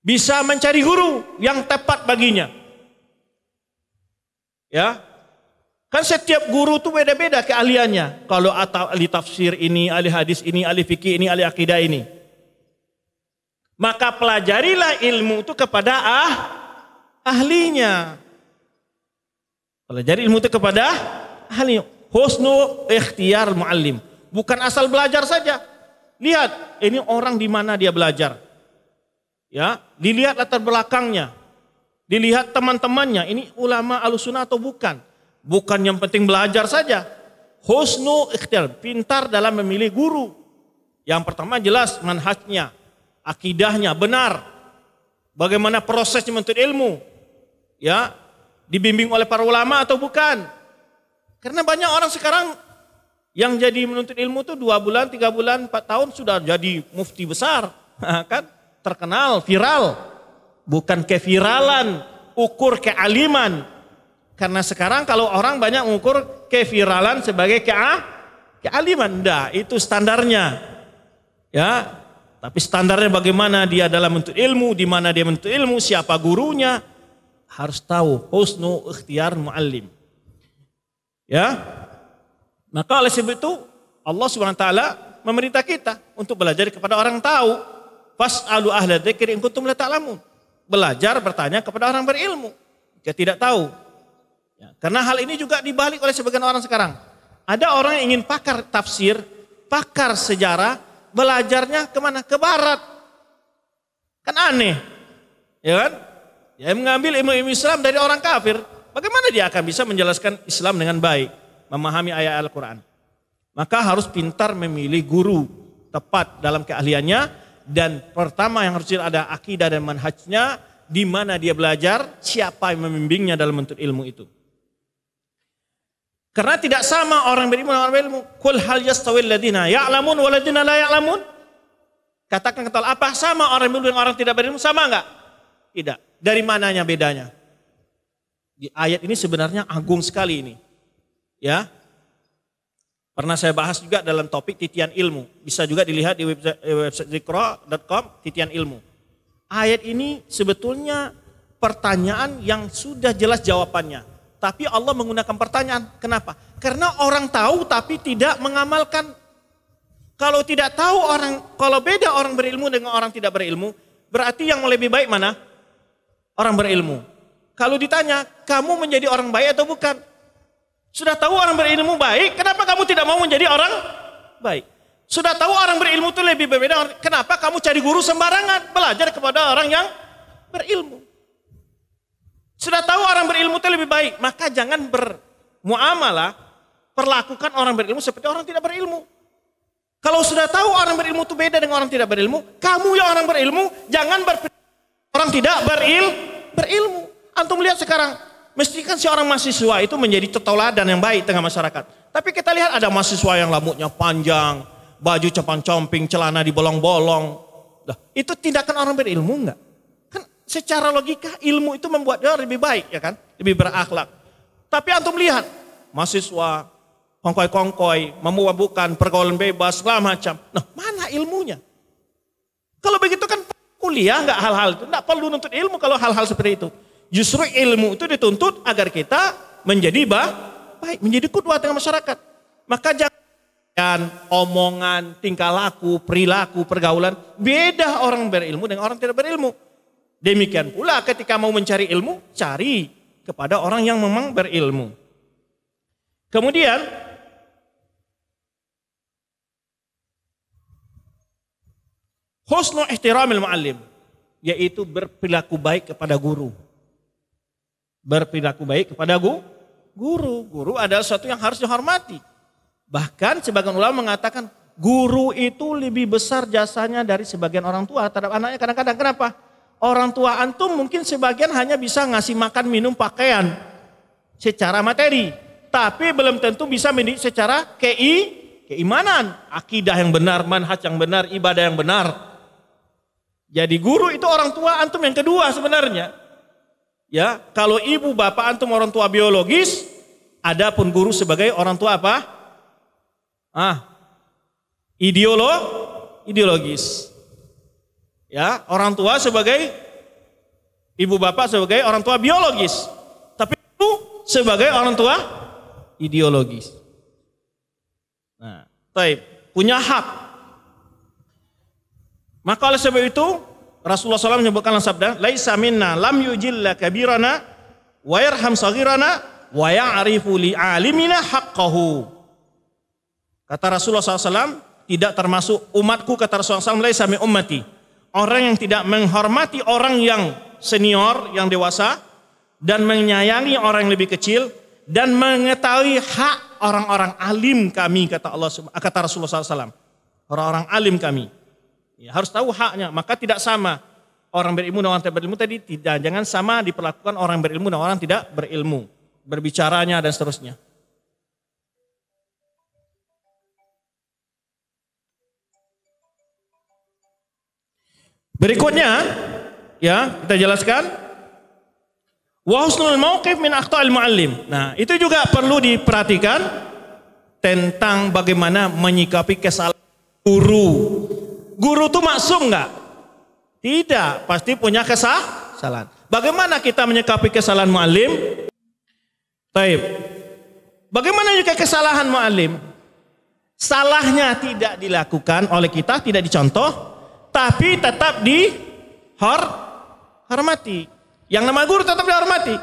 Bisa mencari guru yang tepat baginya. Ya. Kan setiap guru itu beda-beda keahliannya. Kalau atau ahli tafsir ini, ahli hadis ini, ahli fikih ini, ahli akidah ini. Maka pelajarilah ilmu itu kepada ah, ahlinya. Pelajari ilmu itu kepada ahli Husnul ikhtiar muallim Bukan asal belajar saja. Lihat, ini orang di mana dia belajar. Ya, dilihat latar belakangnya. Dilihat teman-temannya, ini ulama alusuna atau bukan. Bukan yang penting belajar saja. Husnu ikhtiar, pintar dalam memilih guru. Yang pertama jelas manhajnya, akidahnya benar. Bagaimana proses menuntut ilmu? Ya, dibimbing oleh para ulama atau bukan? Karena banyak orang sekarang yang jadi menuntut ilmu itu dua bulan, tiga bulan, empat tahun sudah jadi mufti besar, kan? Terkenal, viral. Bukan keviralan, ukur kealiman. Karena sekarang kalau orang banyak mengukur keviralan sebagai kea, kealiman, enggak, itu standarnya. Ya, tapi standarnya bagaimana dia dalam menuntut ilmu, di mana dia menuntut ilmu, siapa gurunya, harus tahu husnu ikhtiar muallim. Ya, maka oleh sebab itu Allah Subhanahu wa taala memerintah kita untuk belajar kepada orang tahu. Fas'alu ahla dzikir in kuntum la ta'lamun. Belajar bertanya kepada orang berilmu jika tidak tahu. Ya, karena hal ini juga dibalik oleh sebagian orang sekarang. Ada orang yang ingin pakar tafsir, pakar sejarah, belajarnya kemana? Ke barat. Kan aneh. Ya kan? Ya mengambil ilmu-ilmu Islam dari orang kafir. Bagaimana dia akan bisa menjelaskan Islam dengan baik? memahami ayat Al-Quran. Maka harus pintar memilih guru tepat dalam keahliannya dan pertama yang harus ada akidah dan manhajnya, di mana dia belajar, siapa yang membimbingnya dalam bentuk ilmu itu. Karena tidak sama orang berilmu dan orang berilmu. Kul hal yastawil ladina ya'lamun waladina la ya'lamun. Katakan kata apa sama orang berilmu dan orang tidak berilmu sama enggak? Tidak. Dari mananya bedanya? Di ayat ini sebenarnya agung sekali ini. Ya. Pernah saya bahas juga dalam topik titian ilmu. Bisa juga dilihat di website, eh, website zikro.com titian ilmu. Ayat ini sebetulnya pertanyaan yang sudah jelas jawabannya. Tapi Allah menggunakan pertanyaan. Kenapa? Karena orang tahu tapi tidak mengamalkan. Kalau tidak tahu orang, kalau beda orang berilmu dengan orang tidak berilmu, berarti yang lebih baik mana? Orang berilmu. Kalau ditanya, kamu menjadi orang baik atau bukan? Sudah tahu orang berilmu baik, kenapa kamu tidak mau menjadi orang baik? Sudah tahu orang berilmu itu lebih berbeda, kenapa kamu cari guru sembarangan, belajar kepada orang yang berilmu? Sudah tahu orang berilmu itu lebih baik, maka jangan bermuamalah, perlakukan orang berilmu seperti orang tidak berilmu. Kalau sudah tahu orang berilmu itu beda dengan orang tidak berilmu, kamu yang orang berilmu jangan berpikir orang tidak beril berilmu. Antum lihat sekarang Mestikan si orang mahasiswa itu menjadi dan yang baik tengah masyarakat. Tapi kita lihat ada mahasiswa yang lamutnya panjang, baju cepang comping celana dibolong-bolong. Nah, itu tindakan orang berilmu enggak? Kan secara logika ilmu itu membuat dia lebih baik ya kan? Lebih berakhlak. Tapi antum lihat, mahasiswa kongkoi-kongkoi, memuabukan, pergaulan bebas, segala macam. Nah, mana ilmunya? Kalau begitu kan kuliah enggak hal-hal itu. Enggak perlu nuntut ilmu kalau hal-hal seperti itu. Justru ilmu itu dituntut agar kita menjadi bah, baik, menjadi kudwa tengah masyarakat. Maka jangan omongan, tingkah laku, perilaku, pergaulan beda orang berilmu dengan orang tidak berilmu. Demikian pula ketika mau mencari ilmu, cari kepada orang yang memang berilmu. Kemudian husnul ihtiramil muallim yaitu berperilaku baik kepada guru berperilaku baik kepada guru. Guru adalah sesuatu yang harus dihormati. Bahkan sebagian ulama mengatakan guru itu lebih besar jasanya dari sebagian orang tua terhadap anaknya. Kadang-kadang kenapa? Orang tua antum mungkin sebagian hanya bisa ngasih makan, minum, pakaian secara materi. Tapi belum tentu bisa mendidik secara kei, keimanan. Akidah yang benar, manhaj yang benar, ibadah yang benar. Jadi guru itu orang tua antum yang kedua sebenarnya. Ya, kalau ibu bapak antum orang tua biologis, ada pun guru sebagai orang tua apa? Ah. Ideolo, ideologis. Ya, orang tua sebagai ibu bapak sebagai orang tua biologis, tapi itu sebagai orang tua ideologis. Nah, tapi punya hak. Maka oleh sebab itu Rasulullah SAW menyebutkan dalam sabda, "Laisa minna lam yujilla kabirana wa yarham saghirana wa ya'rifu li alimina haqqahu." Kata Rasulullah SAW, tidak termasuk umatku kata Rasulullah SAW, laisa min ummati. Orang yang tidak menghormati orang yang senior, yang dewasa, dan menyayangi orang yang lebih kecil, dan mengetahui hak orang-orang alim kami kata Allah kata Rasulullah SAW. Orang-orang alim kami. Ya, harus tahu haknya, maka tidak sama orang berilmu dan orang tidak berilmu tadi tidak jangan sama diperlakukan orang berilmu dan orang tidak berilmu, berbicaranya dan seterusnya. Berikutnya ya, kita jelaskan wa husnul mauqif min aqta'il muallim. Nah, itu juga perlu diperhatikan tentang bagaimana menyikapi kesalahan guru guru itu maksum nggak? Tidak, pasti punya kesalahan. Bagaimana kita menyikapi kesalahan mu'alim? Taib. Bagaimana juga kesalahan mu'alim? Salahnya tidak dilakukan oleh kita, tidak dicontoh, tapi tetap dihormati. Yang nama guru tetap dihormati.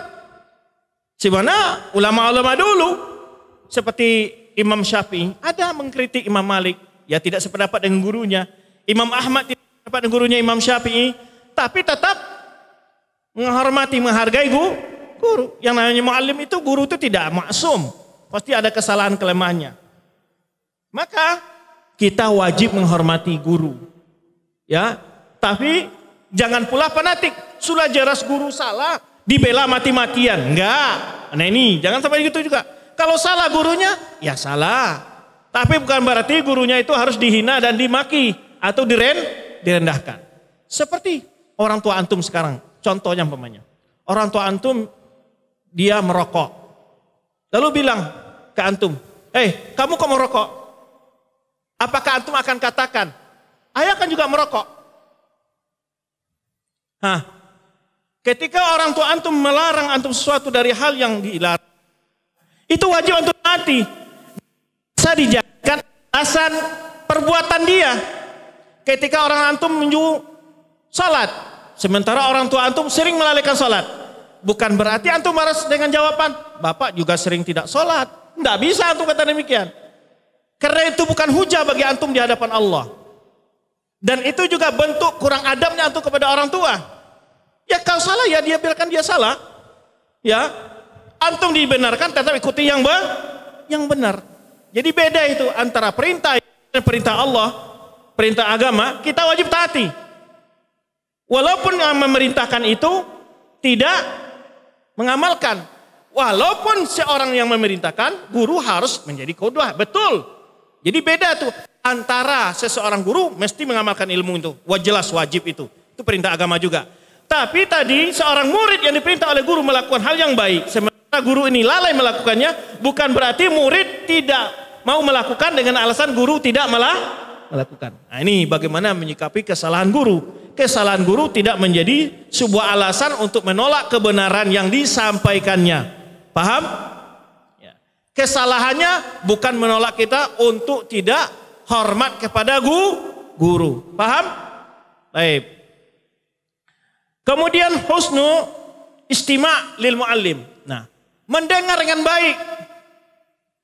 Sebenarnya ulama-ulama dulu seperti Imam Syafi'i ada mengkritik Imam Malik, ya tidak sependapat dengan gurunya, Imam Ahmad tidak dapat gurunya Imam Syafi'i, tapi tetap menghormati, menghargai guru. guru. Yang namanya muallim itu guru itu tidak maksum. Pasti ada kesalahan kelemahannya. Maka kita wajib menghormati guru. Ya, tapi jangan pula fanatik. Sudah jelas guru salah, dibela mati-matian. Enggak. Nah ini, jangan sampai gitu juga. Kalau salah gurunya, ya salah. Tapi bukan berarti gurunya itu harus dihina dan dimaki atau diren direndahkan. Seperti orang tua antum sekarang, contohnya umpamanya. Orang tua antum dia merokok. Lalu bilang ke antum, "Eh, hey, kamu kok merokok?" Apakah antum akan katakan, "Ayah kan juga merokok?" Hah. Ketika orang tua antum melarang antum sesuatu dari hal yang dilarang, itu wajib untuk mati. Bisa dijadikan alasan perbuatan dia ketika orang antum menuju salat. Sementara orang tua antum sering melalaikan salat. Bukan berarti antum marah dengan jawaban, "Bapak juga sering tidak salat." Tidak bisa antum kata demikian. Karena itu bukan hujah bagi antum di hadapan Allah. Dan itu juga bentuk kurang adabnya antum kepada orang tua. Ya kalau salah ya dia biarkan dia salah. Ya. Antum dibenarkan tetap ikuti yang be yang benar. Jadi beda itu antara perintah dan perintah Allah perintah agama, kita wajib taati. Walaupun yang memerintahkan itu tidak mengamalkan. Walaupun seorang yang memerintahkan, guru harus menjadi kodoh. Betul. Jadi beda tuh antara seseorang guru mesti mengamalkan ilmu itu. Jelas wajib itu. Itu perintah agama juga. Tapi tadi seorang murid yang diperintah oleh guru melakukan hal yang baik. Sementara guru ini lalai melakukannya. Bukan berarti murid tidak mau melakukan dengan alasan guru tidak malah lakukan. Nah, ini bagaimana menyikapi kesalahan guru. Kesalahan guru tidak menjadi sebuah alasan untuk menolak kebenaran yang disampaikannya. Paham? Ya. Kesalahannya bukan menolak kita untuk tidak hormat kepada guru. Paham? Baik. Kemudian husnu istimak lil muallim. Nah, mendengar dengan baik.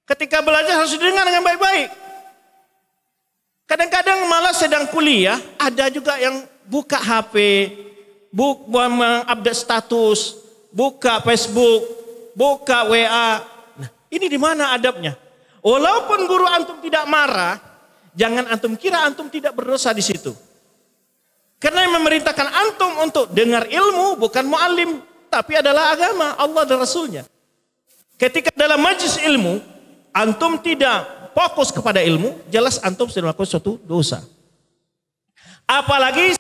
Ketika belajar harus didengar dengan baik-baik. Kadang-kadang malah sedang kuliah, ada juga yang buka HP, buka mengupdate status, buka Facebook, buka WA. Nah, ini di mana adabnya? Walaupun guru antum tidak marah, jangan antum kira antum tidak berdosa di situ. Karena yang memerintahkan antum untuk dengar ilmu bukan muallim, tapi adalah agama Allah dan Rasulnya. Ketika dalam majlis ilmu, antum tidak fokus kepada ilmu, jelas antum sudah melakukan suatu dosa. Apalagi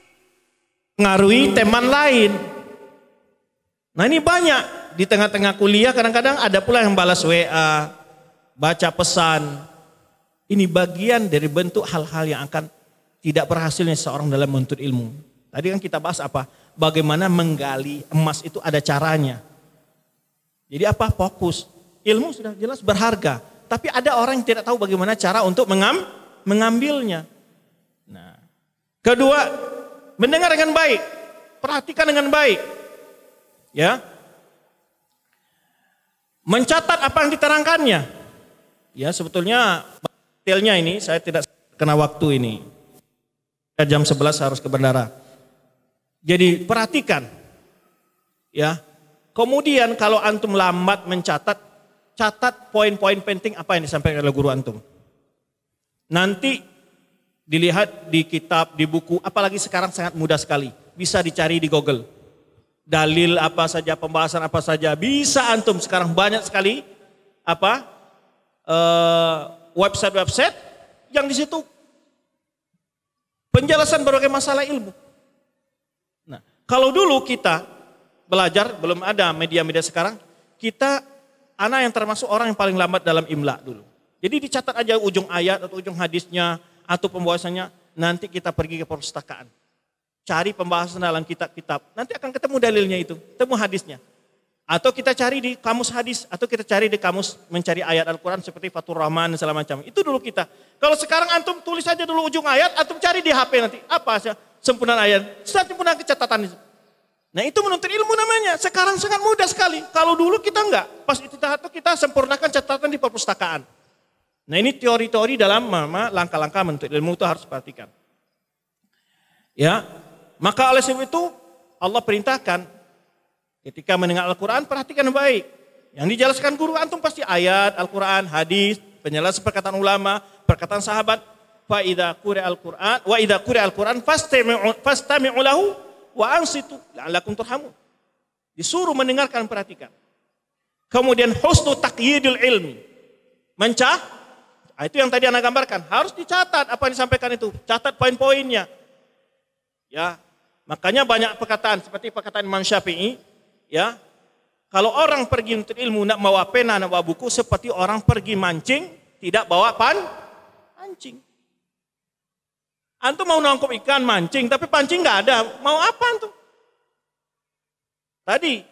mengaruhi teman lain. Nah ini banyak di tengah-tengah kuliah kadang-kadang ada pula yang balas WA, baca pesan. Ini bagian dari bentuk hal-hal yang akan tidak berhasilnya seorang dalam menuntut ilmu. Tadi kan kita bahas apa? Bagaimana menggali emas itu ada caranya. Jadi apa? Fokus. Ilmu sudah jelas berharga tapi ada orang yang tidak tahu bagaimana cara untuk mengam, mengambilnya. Nah, kedua, mendengar dengan baik, perhatikan dengan baik. Ya. Mencatat apa yang diterangkannya. Ya, sebetulnya detailnya ini saya tidak kena waktu ini. Jam 11 harus ke bandara. Jadi perhatikan. Ya. Kemudian kalau antum lambat mencatat catat poin-poin penting apa yang disampaikan oleh guru antum. Nanti dilihat di kitab, di buku, apalagi sekarang sangat mudah sekali. Bisa dicari di Google. Dalil apa saja, pembahasan apa saja, bisa antum sekarang banyak sekali apa eh, website-website uh, yang di situ penjelasan berbagai masalah ilmu. Nah, kalau dulu kita belajar belum ada media-media sekarang, kita anak yang termasuk orang yang paling lambat dalam imla dulu. Jadi dicatat aja ujung ayat atau ujung hadisnya atau pembahasannya. Nanti kita pergi ke perpustakaan. Cari pembahasan dalam kitab-kitab. Nanti akan ketemu dalilnya itu, ketemu hadisnya. Atau kita cari di kamus hadis, atau kita cari di kamus mencari ayat Al-Quran seperti Fatur Rahman dan segala macam. Itu dulu kita. Kalau sekarang antum tulis aja dulu ujung ayat, antum cari di HP nanti. Apa sempurna ayat? Sempurna kecatatan Nah itu menuntut ilmu namanya. Sekarang sangat mudah sekali. Kalau dulu kita enggak. Pas tahap itu kita sempurnakan catatan di perpustakaan. Nah ini teori-teori dalam mama langkah-langkah menuntut ilmu itu harus perhatikan. Ya, maka oleh sebab itu Allah perintahkan ketika mendengar Al-Quran perhatikan baik. Yang dijelaskan guru antum pasti ayat, Al-Quran, hadis, penjelasan perkataan ulama, perkataan sahabat. wa kure kure al-Qur'an wa kure kure al-Qur'an fastami'u fastami lahu wa ansitu la'allakum turhamun. Disuruh mendengarkan perhatikan. Kemudian husnu taqyidul ilmi. Mencah nah, itu yang tadi anak gambarkan. Harus dicatat apa yang disampaikan itu. Catat poin-poinnya. Ya. Makanya banyak perkataan seperti perkataan Imam Syafi'i, ya. Kalau orang pergi untuk ilmu nak bawa pena, nak bawa buku seperti orang pergi mancing tidak bawa pan, Antum mau nangkup ikan mancing, tapi pancing nggak ada. Mau apa antum? Tadi.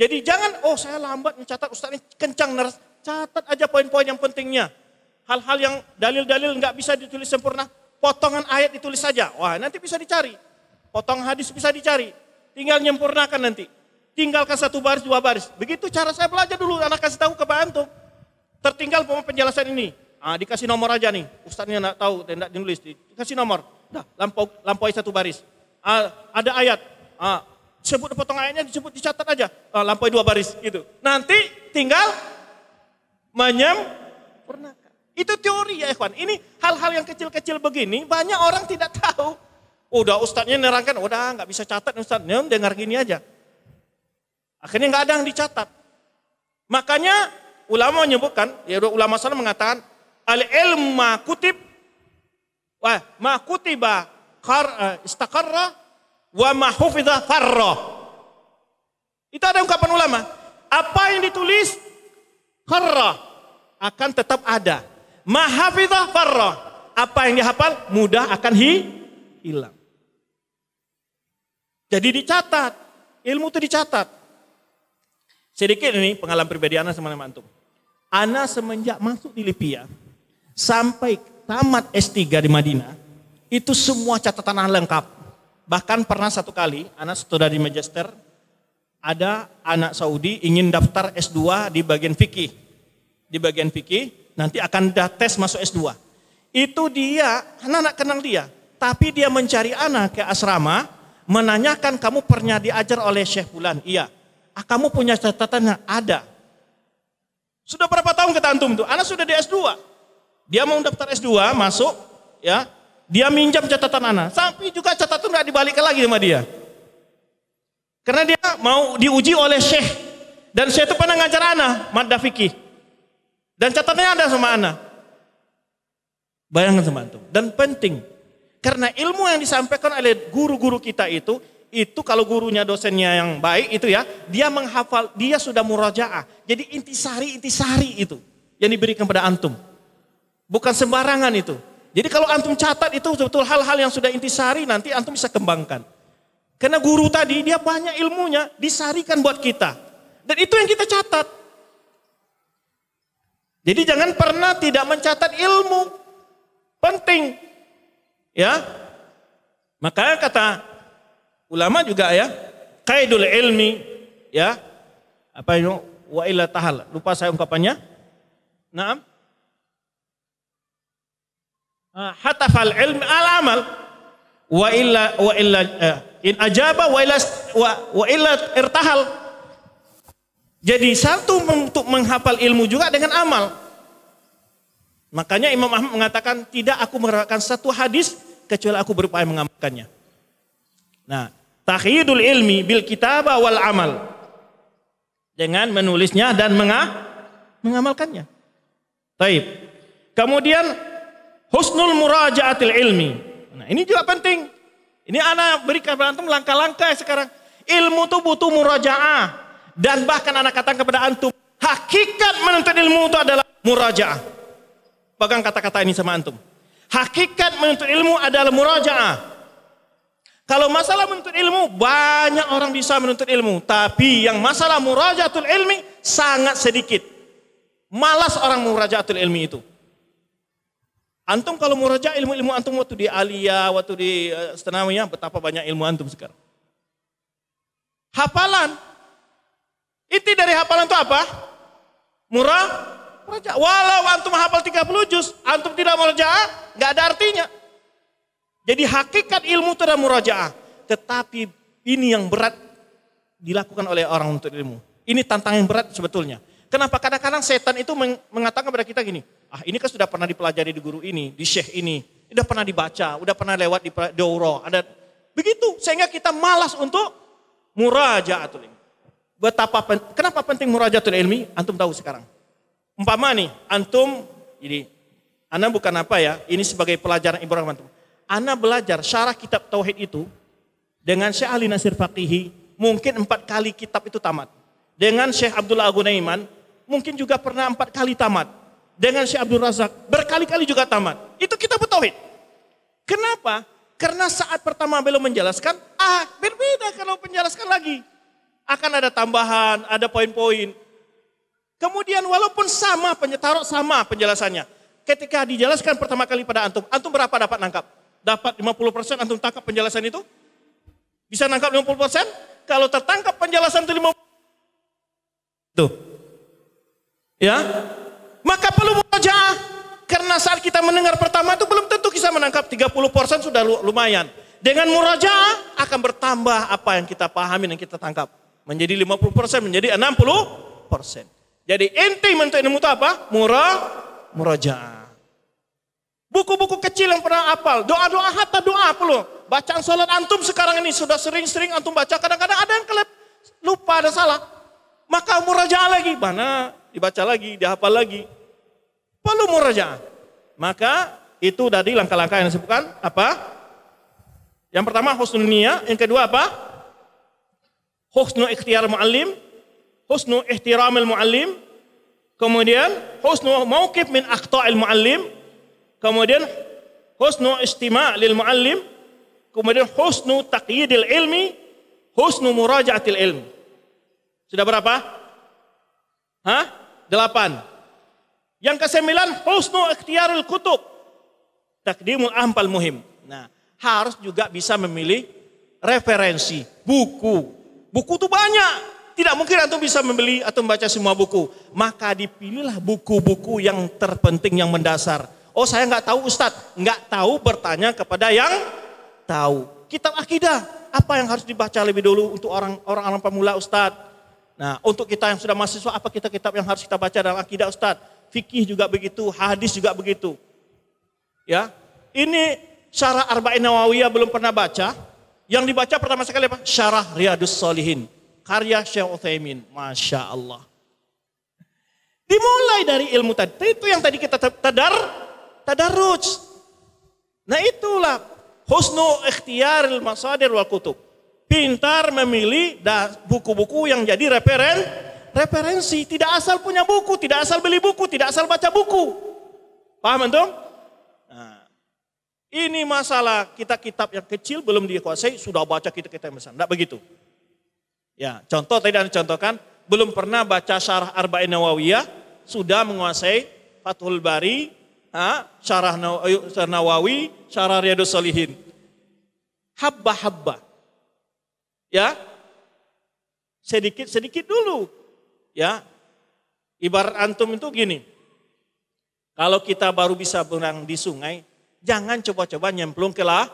Jadi jangan, oh saya lambat mencatat Ustaz ini kencang. Neras. Catat aja poin-poin yang pentingnya. Hal-hal yang dalil-dalil nggak bisa ditulis sempurna. Potongan ayat ditulis saja. Wah nanti bisa dicari. Potong hadis bisa dicari. Tinggal nyempurnakan nanti. Tinggalkan satu baris, dua baris. Begitu cara saya belajar dulu. Anak kasih tahu ke Pak Antum. Tertinggal penjelasan ini. Ah, dikasih nomor aja nih. Ustadznya nggak tahu, tidak dinulis. Dikasih nomor. Dah, lampau, lampaui satu baris. Ah, ada ayat. Ah, sebut potong ayatnya disebut dicatat aja. Ah, lampaui dua baris gitu. Nanti tinggal menyem. pernahkah? Itu teori ya ikhwan. Ini hal-hal yang kecil-kecil begini banyak orang tidak tahu. Udah ustadznya nerangkan, udah nggak bisa catat ustadznya, dengar gini aja. Akhirnya nggak ada yang dicatat. Makanya ulama menyebutkan, ya ulama sana mengatakan al ilm ma kutib wa ma kutiba uh, istakarra wa ma hufidha farra. Itu ada ungkapan ulama. Apa yang ditulis kharra akan tetap ada. Ma hafidha farra. Apa yang dihafal mudah akan hi, hilang. Jadi dicatat. Ilmu itu dicatat. Sedikit ini pengalaman pribadi Ana sama antum. Ana semenjak masuk di Libya, sampai tamat S3 di Madinah, itu semua catatan lengkap. Bahkan pernah satu kali, anak sudah di Magister ada anak Saudi ingin daftar S2 di bagian fikih. Di bagian fikih, nanti akan tes masuk S2. Itu dia, anak-anak kenal dia. Tapi dia mencari anak ke asrama, menanyakan kamu pernah diajar oleh Syekh Bulan? Iya. Ah, kamu punya catatannya? Ada. Sudah berapa tahun ketantum antum tuh? Anak sudah di S2. Dia mau daftar S2, masuk, ya. Dia minjam catatan anak. Sampai juga catatan nggak dibalikin lagi sama dia. Karena dia mau diuji oleh syekh. Dan syekh itu pernah ngajar anak, madda fikih. Dan catatannya ada sama anak. Bayangkan sama antum. Dan penting. Karena ilmu yang disampaikan oleh guru-guru kita itu, itu kalau gurunya dosennya yang baik itu ya, dia menghafal, dia sudah murajaah. Jadi intisari-intisari itu yang diberikan pada antum. Bukan sembarangan itu. Jadi kalau antum catat itu betul hal-hal yang sudah intisari nanti antum bisa kembangkan. Karena guru tadi dia banyak ilmunya disarikan buat kita. Dan itu yang kita catat. Jadi jangan pernah tidak mencatat ilmu. Penting. Ya. Maka kata ulama juga ya, kaidul ilmi ya. Apa itu? Wa ila tahal. Lupa saya ungkapannya. Naam. Ah, hatafal ilm al amal wa illa wa illa uh, in ajaba wa illa wa, wa illa irtahal jadi satu untuk menghafal ilmu juga dengan amal makanya Imam Ahmad mengatakan tidak aku menerapkan satu hadis kecuali aku berupaya mengamalkannya nah tahidul ilmi bil kitabah wal amal dengan menulisnya dan menga mengamalkannya. baik Kemudian husnul murajaatil ilmi. Nah, ini juga penting. Ini anak berikan antum langkah-langkah sekarang. Ilmu itu butuh murajaah. Dan bahkan anak katakan kepada antum, hakikat menuntut ilmu itu adalah murajaah. Pegang kata-kata ini sama antum. Hakikat menuntut ilmu adalah murajaah. Kalau masalah menuntut ilmu, banyak orang bisa menuntut ilmu. Tapi yang masalah murajaatul ilmi sangat sedikit. Malas orang murajaatul ilmi itu. Antum kalau mau muraja ilmu-ilmu antum waktu di Alia, waktu di ya, betapa banyak ilmu antum sekarang. Hafalan. itu dari hafalan itu apa? Murah, muraja. Walau antum hafal 30 juz, antum tidak mau muraja, nggak ada artinya. Jadi hakikat ilmu itu adalah murajaah. Tetapi ini yang berat dilakukan oleh orang untuk ilmu. Ini tantangan yang berat sebetulnya. Kenapa? Kadang-kadang setan itu mengatakan kepada kita gini, ah ini kan sudah pernah dipelajari di guru ini, di syekh ini, sudah pernah dibaca, sudah pernah lewat di doro, ada begitu sehingga kita malas untuk murajaatul ilmi. Betapa pen, kenapa penting murajaatul ilmi? Antum tahu sekarang. Umpama nih, antum jadi ana bukan apa ya, ini sebagai pelajaran Ibrahim antum. Ana belajar syarah kitab tauhid itu dengan Syekh Ali Nasir Faqihi mungkin empat kali kitab itu tamat. Dengan Syekh Abdullah Agunaiman mungkin juga pernah empat kali tamat dengan Syekh Abdul Razak berkali-kali juga tamat. Itu kita tauhid. Kenapa? Karena saat pertama belum menjelaskan, ah berbeda kalau menjelaskan lagi. Akan ada tambahan, ada poin-poin. Kemudian walaupun sama, taruh sama penjelasannya. Ketika dijelaskan pertama kali pada antum, antum berapa dapat nangkap? Dapat 50% antum tangkap penjelasan itu? Bisa nangkap 50%? Kalau tertangkap penjelasan itu 50%. Tuh. Ya, maka perlu murojaah. Karena saat kita mendengar pertama itu belum tentu kita menangkap 30% sudah lumayan. Dengan muraja akan bertambah apa yang kita pahami dan kita tangkap. Menjadi 50%, menjadi 60%. Jadi inti untuk ilmu itu apa? Murah, muraja Buku-buku kecil yang pernah apal, doa-doa hatta doa perlu. Bacaan sholat antum sekarang ini sudah sering-sering antum baca. Kadang-kadang ada yang kelep, lupa ada salah. Maka muraja lagi. Mana dibaca lagi, dihafal lagi. Perlu murajaah. Maka itu dari langkah-langkah yang disebutkan apa? Yang pertama husnul niat, yang kedua apa? Husnul ikhtiar muallim, husnul ihtiramil muallim, kemudian husnul mauqif min aqta'il muallim, kemudian husnul istima' lil muallim, kemudian husnul taqyidil ilmi, husnul muraja'atil ilmi. Sudah berapa? Hah? delapan. Yang kesembilan, husnu ikhtiarul kutub. Takdimul ampal muhim. Nah, harus juga bisa memilih referensi, buku. Buku itu banyak. Tidak mungkin antum bisa membeli atau membaca semua buku. Maka dipilihlah buku-buku yang terpenting, yang mendasar. Oh saya nggak tahu Ustadz. Nggak tahu bertanya kepada yang tahu. Kitab akidah. Apa yang harus dibaca lebih dulu untuk orang-orang pemula Ustadz? Nah, untuk kita yang sudah mahasiswa, apa kitab-kitab yang harus kita baca dalam akidah Ustadz? Fikih juga begitu, hadis juga begitu. Ya, ini syarah Arba'in Nawawiyah belum pernah baca. Yang dibaca pertama sekali apa? Syarah Riyadus salihin Karya Syekh Uthaymin. Masya Allah. Dimulai dari ilmu tadi. Itu yang tadi kita tadar, tadarus Nah itulah husnu ikhtiaril masadir wal kutub pintar memilih buku-buku yang jadi referen, referensi. Tidak asal punya buku, tidak asal beli buku, tidak asal baca buku. Paham entum? Nah, ini masalah kita kitab yang kecil belum dikuasai, sudah baca kita kitab yang besar. Tidak begitu. Ya, contoh tadi Anda contohkan, belum pernah baca syarah Arba'in Nawawiyah, sudah menguasai Fathul Bari, ha, syarah eh, Nawawi, syarah Riyadus salihin, Habba-habba Ya. Sedikit-sedikit dulu. Ya. Ibarat antum itu gini. Kalau kita baru bisa berenang di sungai, jangan coba-coba nyemplung ke lah.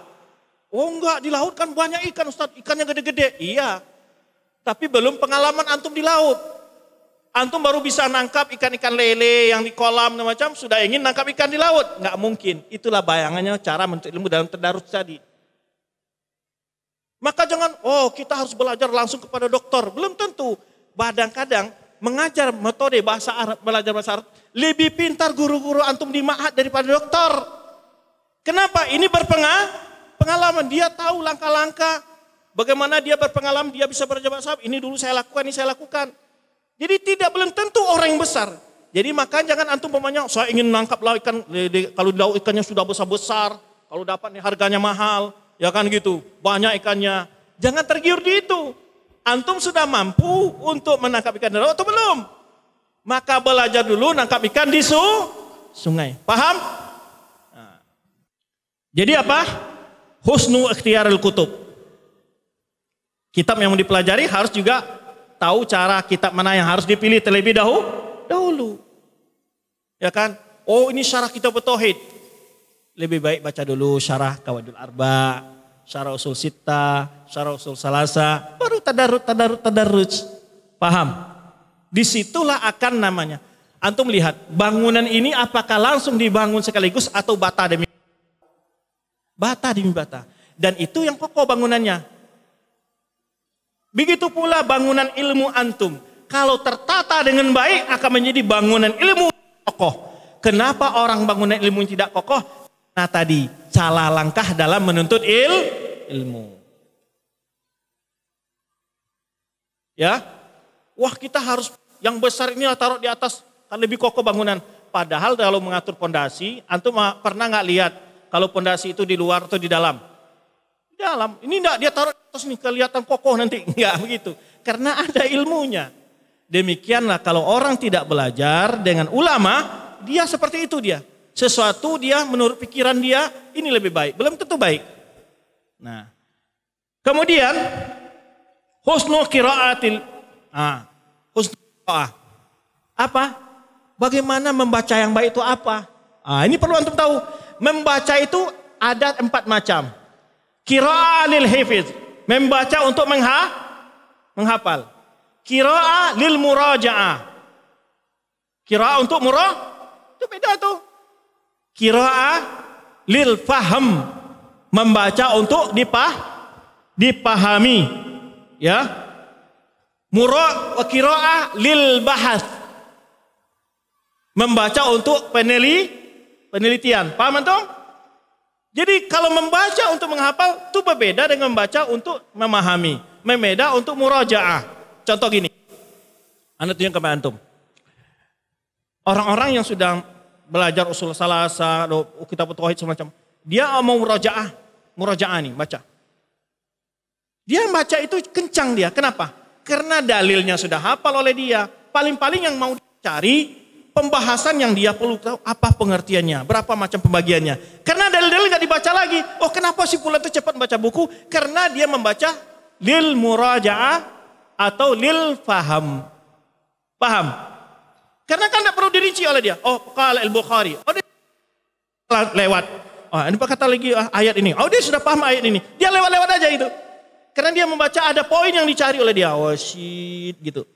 Oh enggak, di laut kan banyak ikan Ustaz, ikannya gede-gede. Iya, tapi belum pengalaman antum di laut. Antum baru bisa nangkap ikan-ikan lele yang di kolam dan macam, sudah ingin nangkap ikan di laut. enggak mungkin. Itulah bayangannya cara menuntut ilmu dalam tadarus tadi. Maka jangan, oh kita harus belajar langsung kepada dokter. Belum tentu. Kadang-kadang mengajar metode bahasa Arab, belajar bahasa Arab, lebih pintar guru-guru antum di ma'at daripada dokter. Kenapa? Ini berpengalaman pengalaman. Dia tahu langkah-langkah bagaimana dia berpengalaman, dia bisa berjabat Arab. Ini dulu saya lakukan, ini saya lakukan. Jadi tidak belum tentu orang yang besar. Jadi maka jangan antum pemanya saya ingin menangkap laut ikan kalau laut ikannya sudah besar-besar, kalau dapat nih harganya mahal, ya kan gitu, banyak ikannya. Jangan tergiur di itu. Antum sudah mampu untuk menangkap ikan darat atau belum? Maka belajar dulu nangkap ikan di su sungai. Paham? Nah. Jadi apa? Husnu ikhtiaril kutub. Kitab yang mau dipelajari harus juga tahu cara kitab mana yang harus dipilih terlebih dahulu. Dahulu. Ya kan? Oh ini syarah kitab tauhid lebih baik baca dulu syarah Kawadul Arba, syarah usul sita, syarah usul salasa, baru tadarut, tadarut, tadarut. Paham? Disitulah akan namanya. Antum lihat, bangunan ini apakah langsung dibangun sekaligus atau bata demi bata demi bata. Dan itu yang kokoh bangunannya. Begitu pula bangunan ilmu antum. Kalau tertata dengan baik akan menjadi bangunan ilmu kokoh. Kenapa orang bangunan ilmu tidak kokoh? Nah tadi, salah langkah dalam menuntut il, ilmu. Ya, wah kita harus yang besar ini taruh di atas kan lebih kokoh bangunan. Padahal kalau mengatur pondasi, antum pernah nggak lihat kalau pondasi itu di luar atau di dalam? Di dalam. Ini enggak dia taruh di atas nih kelihatan kokoh nanti. Enggak begitu. Karena ada ilmunya. Demikianlah kalau orang tidak belajar dengan ulama, dia seperti itu dia sesuatu dia menurut pikiran dia ini lebih baik. Belum tentu baik. Nah, kemudian husnul qiraatil ah, husnul qiraah. Apa? Bagaimana membaca yang baik itu apa? Ah, ini perlu untuk tahu. Membaca itu ada empat macam. Qiraah lil hafiz, membaca untuk mengha menghafal. Qiraah lil murajaah. Qiraah untuk murah itu beda tuh. Kiroah lil faham membaca untuk dipah dipahami ya murah wa lil bahas membaca untuk peneli penelitian paham entong jadi kalau membaca untuk menghafal itu berbeda dengan membaca untuk memahami memeda untuk murajaah contoh gini anda tunjuk kepada antum orang-orang yang sudah belajar usul salasa, kita tauhid semacam. Dia mau murajaah, murajaah nih baca. Dia baca itu kencang dia. Kenapa? Karena dalilnya sudah hafal oleh dia. Paling-paling yang mau cari pembahasan yang dia perlu tahu apa pengertiannya, berapa macam pembagiannya. Karena dalil-dalil nggak dibaca lagi. Oh kenapa si pula itu cepat baca buku? Karena dia membaca lil murajaah atau lil faham. Paham? Karena kan tidak perlu dirinci oleh dia. Oh, qala al-Bukhari. Oh, dia lewat. Oh, ini pak kata lagi ah, ayat ini. Oh, dia sudah paham ayat ini. Dia lewat-lewat aja itu. Karena dia membaca ada poin yang dicari oleh dia. Oh, shit, gitu.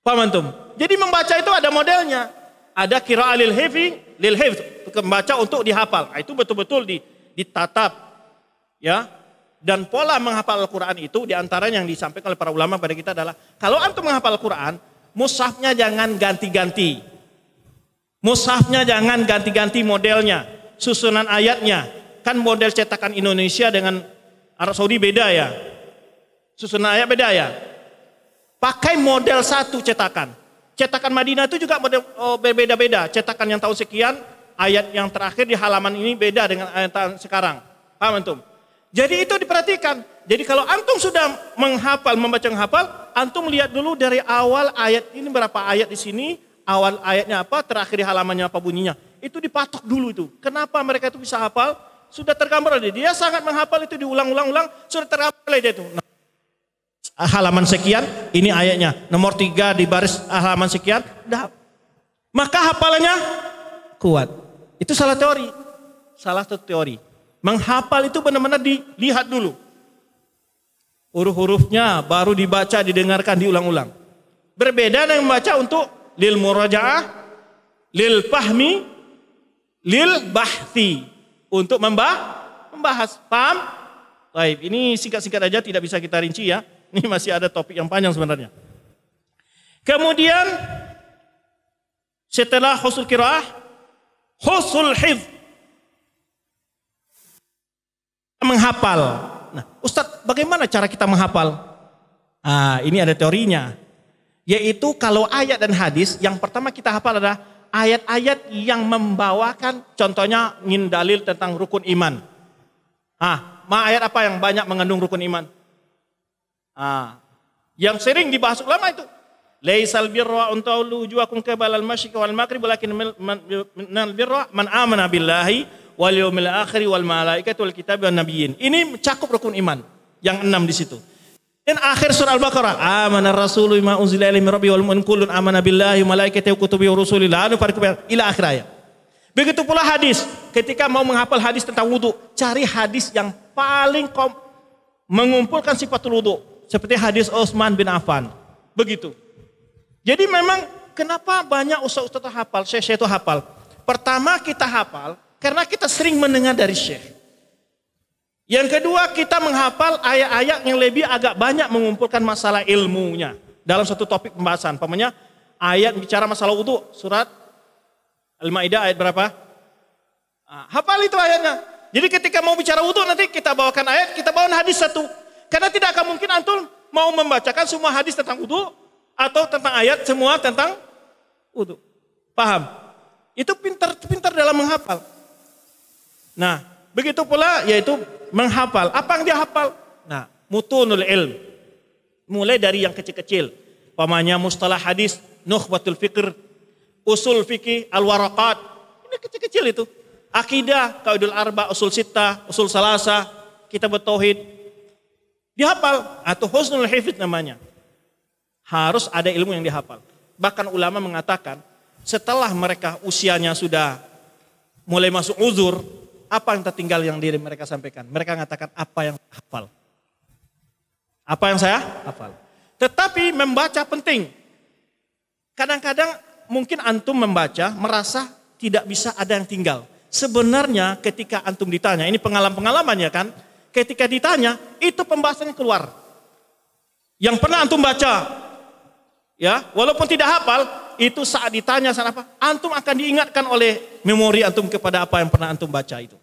Paham antum? Jadi membaca itu ada modelnya. Ada kira lil hifi, lil hifz. Membaca untuk dihafal. Nah, itu betul-betul ditatap. Ya, dan pola menghafal Al-Quran itu diantara yang disampaikan oleh para ulama pada kita adalah kalau antum menghafal Al-Quran Musafnya jangan ganti-ganti. musafnya jangan ganti-ganti modelnya, susunan ayatnya. Kan model cetakan Indonesia dengan Arab Saudi beda ya. Susunan ayat beda ya. Pakai model satu cetakan. Cetakan Madinah itu juga model oh, berbeda-beda. Cetakan yang tahu sekian, ayat yang terakhir di halaman ini beda dengan ayat sekarang. Paham Jadi itu diperhatikan. Jadi kalau antum sudah menghafal, membaca menghafal, antum lihat dulu dari awal ayat ini berapa ayat di sini, awal ayatnya apa, terakhir halamannya apa bunyinya. Itu dipatok dulu itu. Kenapa mereka itu bisa hafal? Sudah tergambar oleh dia. Dia sangat menghafal itu diulang-ulang-ulang, sudah tergambar oleh dia itu. Nah, halaman sekian, ini ayatnya. Nomor tiga di baris halaman sekian, dah. Maka hafalannya kuat. Itu salah teori. Salah satu teori. Menghafal itu benar-benar dilihat dulu huruf-hurufnya baru dibaca didengarkan diulang-ulang berbeda dengan membaca untuk lil murajaah lil fahmi lil bahti untuk membah membahas paham baik ini singkat-singkat aja tidak bisa kita rinci ya ini masih ada topik yang panjang sebenarnya kemudian setelah husul kiraah husul hifz menghafal Nah, Ustadz, bagaimana cara kita menghafal? Ah, ini ada teorinya. Yaitu kalau ayat dan hadis, yang pertama kita hafal adalah ayat-ayat yang membawakan, contohnya ingin dalil tentang rukun iman. Ah, ma ayat apa yang banyak mengandung rukun iman? Ah, yang sering dibahas ulama itu Laisal birra an juakum kebalal qibala wal maghrib walakin minal birra man amana billahi wal yaumil akhir wal malaikat wal kitab wan nabiyyin. Ini mencakup rukun iman yang enam di situ. Dan akhir surah Al-Baqarah, amana rasulu ma unzila ilaihi rabbi wal mu'min kullun amana billahi malaikatihi wa kutubihi wa rusulihi la nufarriqu ila akhir ayat. Begitu pula hadis, ketika mau menghafal hadis tentang wudhu, cari hadis yang paling kom mengumpulkan sifat wudhu. Seperti hadis Utsman bin Affan. Begitu. Jadi memang kenapa banyak ustaz-ustaz hafal, saya itu hafal. Pertama kita hafal karena kita sering mendengar dari Syekh. Yang kedua, kita menghafal ayat-ayat yang lebih agak banyak mengumpulkan masalah ilmunya dalam satu topik pembahasan. Pemanya ayat bicara masalah utuh surat Al-Maidah ayat berapa? Ah, hafal itu ayatnya. Jadi ketika mau bicara utuh nanti kita bawakan ayat, kita bawakan hadis satu. Karena tidak akan mungkin antum mau membacakan semua hadis tentang utuh atau tentang ayat semua tentang utuh. Paham? Itu pintar-pintar dalam menghafal. Nah, begitu pula yaitu menghafal. Apa yang dia hafal? Nah, mutunul ilm. Mulai dari yang kecil-kecil. Pamannya mustalah hadis, nukhbatul fikr, usul fikih, al waraqat Ini kecil-kecil itu. Akidah, kaidul arba, usul sita, usul salasa, kita bertauhid. Dihafal atau husnul hifid namanya. Harus ada ilmu yang dihafal. Bahkan ulama mengatakan setelah mereka usianya sudah mulai masuk uzur, apa yang tertinggal yang diri mereka sampaikan? Mereka mengatakan apa yang hafal. Apa yang saya hafal. Tetapi membaca penting. Kadang-kadang mungkin antum membaca merasa tidak bisa ada yang tinggal. Sebenarnya ketika antum ditanya, ini pengalaman-pengalamannya kan, ketika ditanya itu pembahasannya keluar. Yang pernah antum baca, ya walaupun tidak hafal itu saat ditanya saat apa antum akan diingatkan oleh memori antum kepada apa yang pernah antum baca itu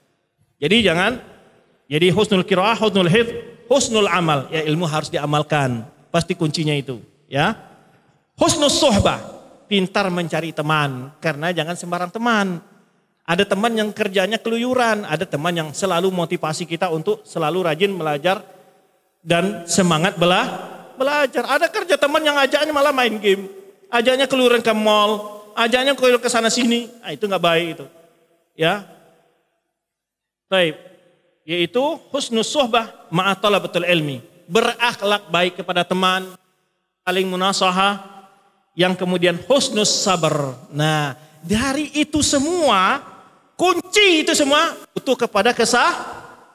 jadi jangan jadi husnul qiraah, husnul hif, husnul amal. Ya ilmu harus diamalkan. Pasti kuncinya itu, ya. husnul suhbah, pintar mencari teman karena jangan sembarang teman. Ada teman yang kerjanya keluyuran, ada teman yang selalu motivasi kita untuk selalu rajin belajar dan semangat belah belajar. Ada kerja teman yang ajaknya malah main game, ajaknya keluyuran ke mall, ajaknya keluyuran ke sana sini. Nah, itu nggak baik itu. Ya, Taib. Yaitu husnus suhbah ma'a betul ilmi. Berakhlak baik kepada teman, saling munasaha, yang kemudian husnus sabar. Nah, dari itu semua, kunci itu semua butuh kepada kesah,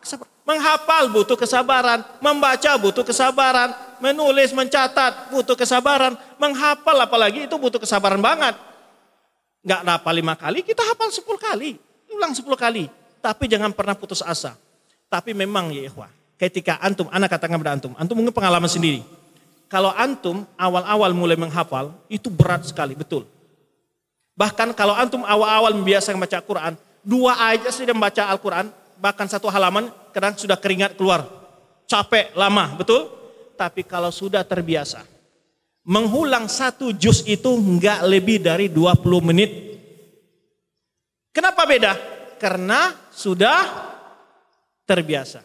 kesabar. Menghafal butuh kesabaran, membaca butuh kesabaran, menulis, mencatat butuh kesabaran, menghafal apalagi itu butuh kesabaran banget. nggak hafal lima kali, kita hafal sepuluh kali, ulang sepuluh kali. Tapi jangan pernah putus asa. Tapi memang ya ikhwah, ketika antum, anak katakan pada antum, antum mungkin pengalaman sendiri. Kalau antum awal-awal mulai menghafal, itu berat sekali, betul. Bahkan kalau antum awal-awal membiasakan baca Al-Quran, dua aja sudah membaca Al-Quran, bahkan satu halaman, kadang sudah keringat keluar. Capek, lama, betul? Tapi kalau sudah terbiasa, menghulang satu juz itu nggak lebih dari 20 menit. Kenapa beda? Karena sudah terbiasa.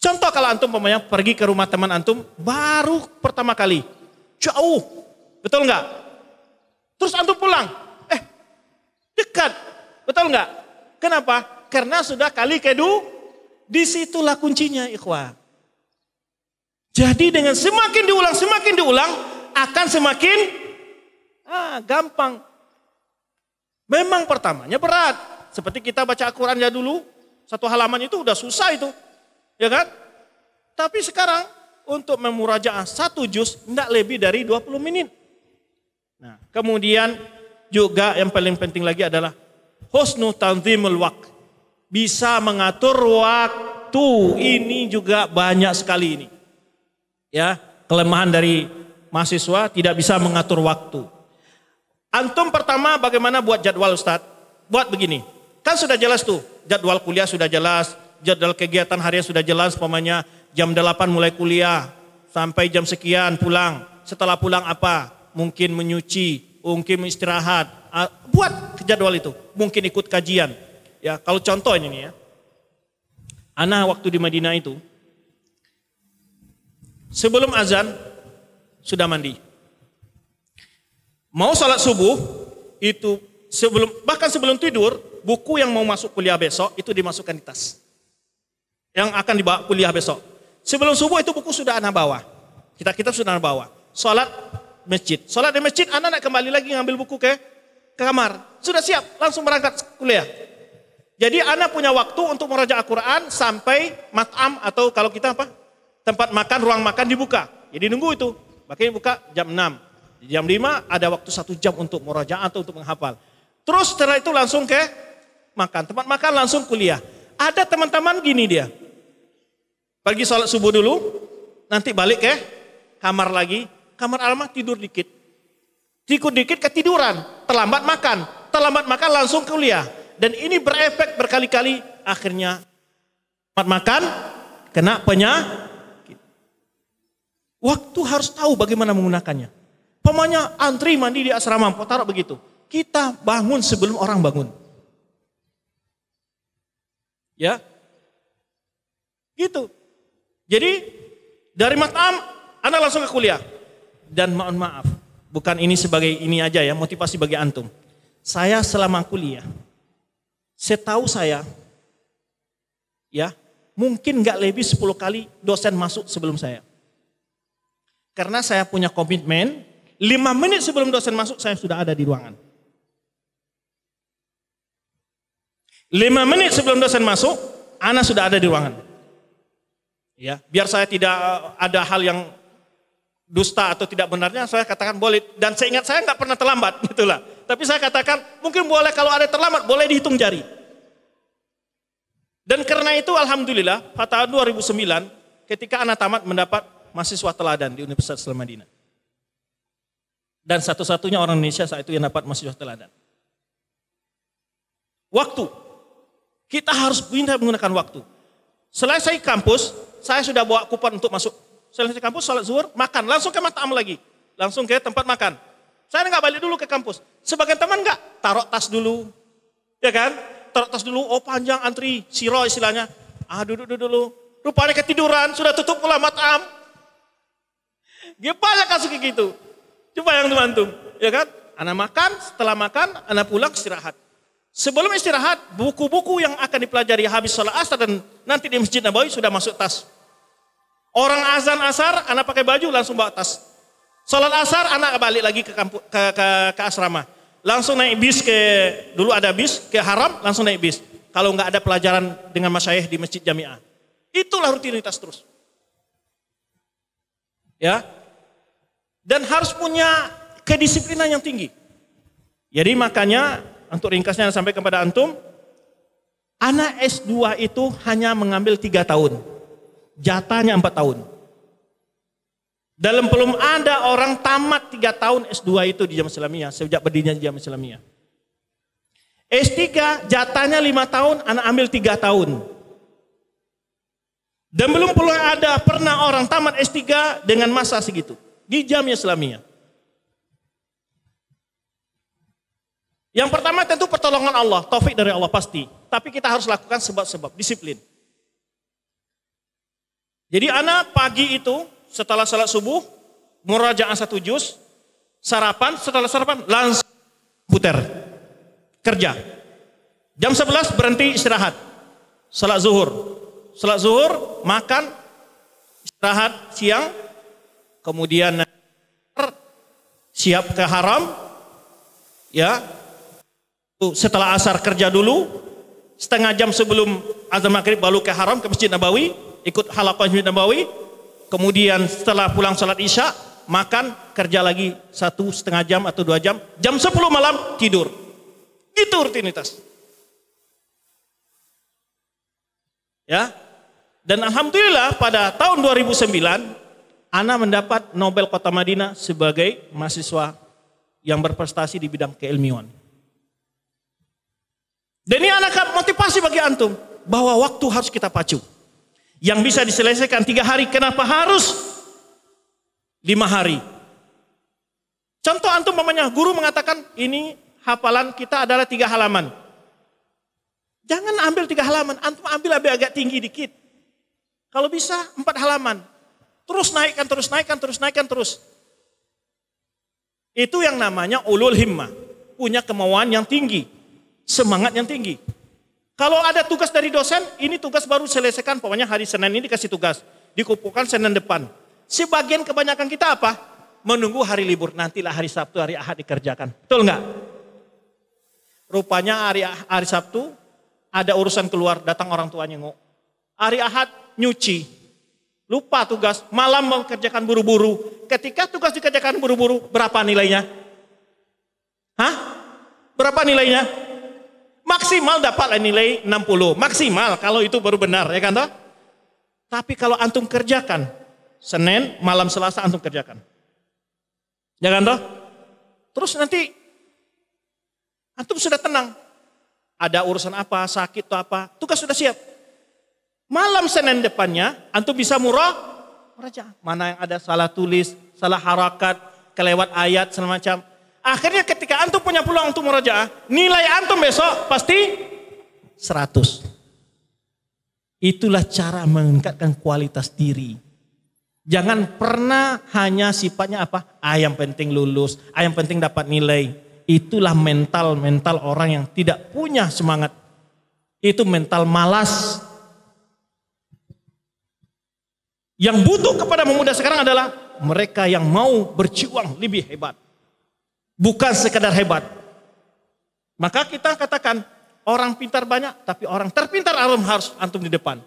Contoh kalau antum pemanya pergi ke rumah teman antum baru pertama kali. Jauh. Betul nggak? Terus antum pulang. Eh, dekat. Betul nggak? Kenapa? Karena sudah kali kedua disitulah kuncinya ikhwah. Jadi dengan semakin diulang, semakin diulang, akan semakin ah, gampang. Memang pertamanya berat, seperti kita baca al quran ya dulu, satu halaman itu udah susah itu. Ya kan? Tapi sekarang untuk memurajaah satu juz tidak lebih dari 20 menit. Nah, kemudian juga yang paling penting lagi adalah husnu tanzimul waq. Bisa mengatur waktu ini juga banyak sekali ini. Ya, kelemahan dari mahasiswa tidak bisa mengatur waktu. Antum pertama bagaimana buat jadwal Ustaz? Buat begini. Kan sudah jelas tuh, jadwal kuliah sudah jelas, jadwal kegiatan harian sudah jelas, umpamanya jam 8 mulai kuliah, sampai jam sekian pulang. Setelah pulang apa? Mungkin menyuci, mungkin istirahat. Ah, buat jadwal itu, mungkin ikut kajian. Ya, kalau contoh ini ya. Ana waktu di Madinah itu, sebelum azan sudah mandi. Mau sholat subuh, itu sebelum bahkan sebelum tidur, buku yang mau masuk kuliah besok itu dimasukkan di tas. Yang akan dibawa kuliah besok. Sebelum subuh itu buku sudah anak bawa. Kita kita sudah anak bawa. Salat masjid. Salat di masjid anak anak kembali lagi ngambil buku ke ke kamar. Sudah siap, langsung berangkat kuliah. Jadi anak punya waktu untuk meraja Al-Quran sampai matam atau kalau kita apa? Tempat makan, ruang makan dibuka. Jadi nunggu itu. Makanya buka jam 6. jam 5 ada waktu satu jam untuk meraja atau untuk menghafal. Terus setelah itu langsung ke makan. Tempat makan langsung kuliah. Ada teman-teman gini dia. Pergi sholat subuh dulu, nanti balik ke kamar lagi. Kamar Alma tidur dikit. Tidur dikit ketiduran, terlambat makan. Terlambat makan langsung kuliah. Dan ini berefek berkali-kali. Akhirnya terlambat makan, kena penyakit. Waktu harus tahu bagaimana menggunakannya. Pemanya antri mandi di asrama, taruh begitu. Kita bangun sebelum orang bangun. Ya. Gitu. Jadi dari matam Anda langsung ke kuliah. Dan mohon maaf, bukan ini sebagai ini aja ya, motivasi bagi antum. Saya selama kuliah, saya tahu saya, ya mungkin nggak lebih 10 kali dosen masuk sebelum saya. Karena saya punya komitmen, 5 menit sebelum dosen masuk saya sudah ada di ruangan. Lima menit sebelum dosen masuk, Ana sudah ada di ruangan. Ya, biar saya tidak eh, ada hal yang dusta atau tidak benarnya, saya katakan boleh. Dan saya ingat saya nggak pernah terlambat, gitulah. Tapi saya katakan mungkin boleh kalau ada terlambat, boleh dihitung jari. Dan karena itu Alhamdulillah, pada tahun 2009, ketika anak tamat mendapat mahasiswa teladan di Universitas Islam Madinah. Dan satu-satunya orang Indonesia saat itu yang dapat mahasiswa teladan. Waktu kita harus pindah menggunakan waktu. Selesai kampus, saya sudah bawa kupon untuk masuk. Selesai kampus, sholat zuhur, makan. Langsung ke matam lagi. Langsung ke tempat makan. Saya nggak balik dulu ke kampus. Sebagian teman nggak, taruh tas dulu. Ya kan? Taruh tas dulu, oh panjang antri, siro istilahnya. Ah duduk duduk dulu. Rupanya ketiduran, sudah tutup pula matam. Dia banyak kasus kayak gitu. Coba yang teman tuh, ya kan? Anak makan, setelah makan, anak pulang istirahat. Sebelum istirahat, buku-buku yang akan dipelajari habis sholat asar dan nanti di Masjid Nabawi sudah masuk tas. Orang azan asar, anak pakai baju langsung bawa tas. Sholat asar, anak balik lagi ke, kampu, ke, ke, ke asrama. Langsung naik bis ke, dulu ada bis, ke haram, langsung naik bis. Kalau nggak ada pelajaran dengan masyayih di masjid jamiah. Itulah rutinitas terus. Ya. Dan harus punya kedisiplinan yang tinggi. Jadi makanya untuk ringkasnya sampai kepada antum, anak S2 itu hanya mengambil tiga tahun. Jatahnya empat tahun. Dalam belum ada orang tamat tiga tahun S2 itu di jam Islamiyah, sejak berdirinya jam Islamiyah. S3 jatahnya lima tahun, anak ambil tiga tahun. Dan belum perlu ada pernah orang tamat S3 dengan masa segitu. Di jam Islamiyah. Yang pertama tentu pertolongan Allah, taufik dari Allah pasti. Tapi kita harus lakukan sebab-sebab, disiplin. Jadi anak pagi itu setelah salat subuh, murajaah satu juz, sarapan, setelah sarapan langsung puter kerja. Jam 11 berhenti istirahat. Salat zuhur. Salat zuhur, makan, istirahat siang, kemudian siap ke haram, ya setelah asar kerja dulu, setengah jam sebelum azan maghrib baru ke haram ke Masjid Nabawi, ikut halaqah Masjid Nabawi, kemudian setelah pulang salat isya, makan, kerja lagi satu setengah jam atau dua jam, jam sepuluh malam tidur. Itu rutinitas. Ya. Dan alhamdulillah pada tahun 2009 Ana mendapat Nobel Kota Madinah sebagai mahasiswa yang berprestasi di bidang keilmuan. Dan ini anak motivasi bagi antum bahwa waktu harus kita pacu. Yang bisa diselesaikan tiga hari, kenapa harus lima hari? Contoh antum mamanya guru mengatakan ini hafalan kita adalah tiga halaman. Jangan ambil tiga halaman, antum ambil lebih agak tinggi dikit. Kalau bisa empat halaman. Terus naikkan, terus naikkan, terus naikkan, terus. Itu yang namanya ulul himmah. Punya kemauan yang tinggi semangat yang tinggi. Kalau ada tugas dari dosen, ini tugas baru selesaikan. Pokoknya hari Senin ini dikasih tugas. Dikumpulkan Senin depan. Sebagian kebanyakan kita apa? Menunggu hari libur. Nantilah hari Sabtu, hari Ahad dikerjakan. Betul nggak? Rupanya hari, ah- hari Sabtu ada urusan keluar. Datang orang tuanya ngok. Hari Ahad nyuci. Lupa tugas. Malam mengerjakan buru-buru. Ketika tugas dikerjakan buru-buru, berapa nilainya? Hah? Berapa nilainya? Maksimal dapat nilai 60. Maksimal kalau itu baru benar, ya kan toh? Tapi kalau antum kerjakan, Senin, malam Selasa antum kerjakan. Ya kan toh? Terus nanti antum sudah tenang. Ada urusan apa, sakit atau apa, tugas sudah siap. Malam Senin depannya, antum bisa murah, Raja, Mana yang ada salah tulis, salah harakat, kelewat ayat, semacam. Akhirnya ketika antum punya peluang untuk meraja, nilai antum besok pasti 100. Itulah cara meningkatkan kualitas diri. Jangan pernah hanya sifatnya apa? Ayam ah, penting lulus, ayam ah, penting dapat nilai. Itulah mental-mental orang yang tidak punya semangat. Itu mental malas. Yang butuh kepada pemuda sekarang adalah mereka yang mau berjuang lebih hebat. Bukan sekadar hebat. Maka kita katakan orang pintar banyak tapi orang terpintar alam harus antum di depan.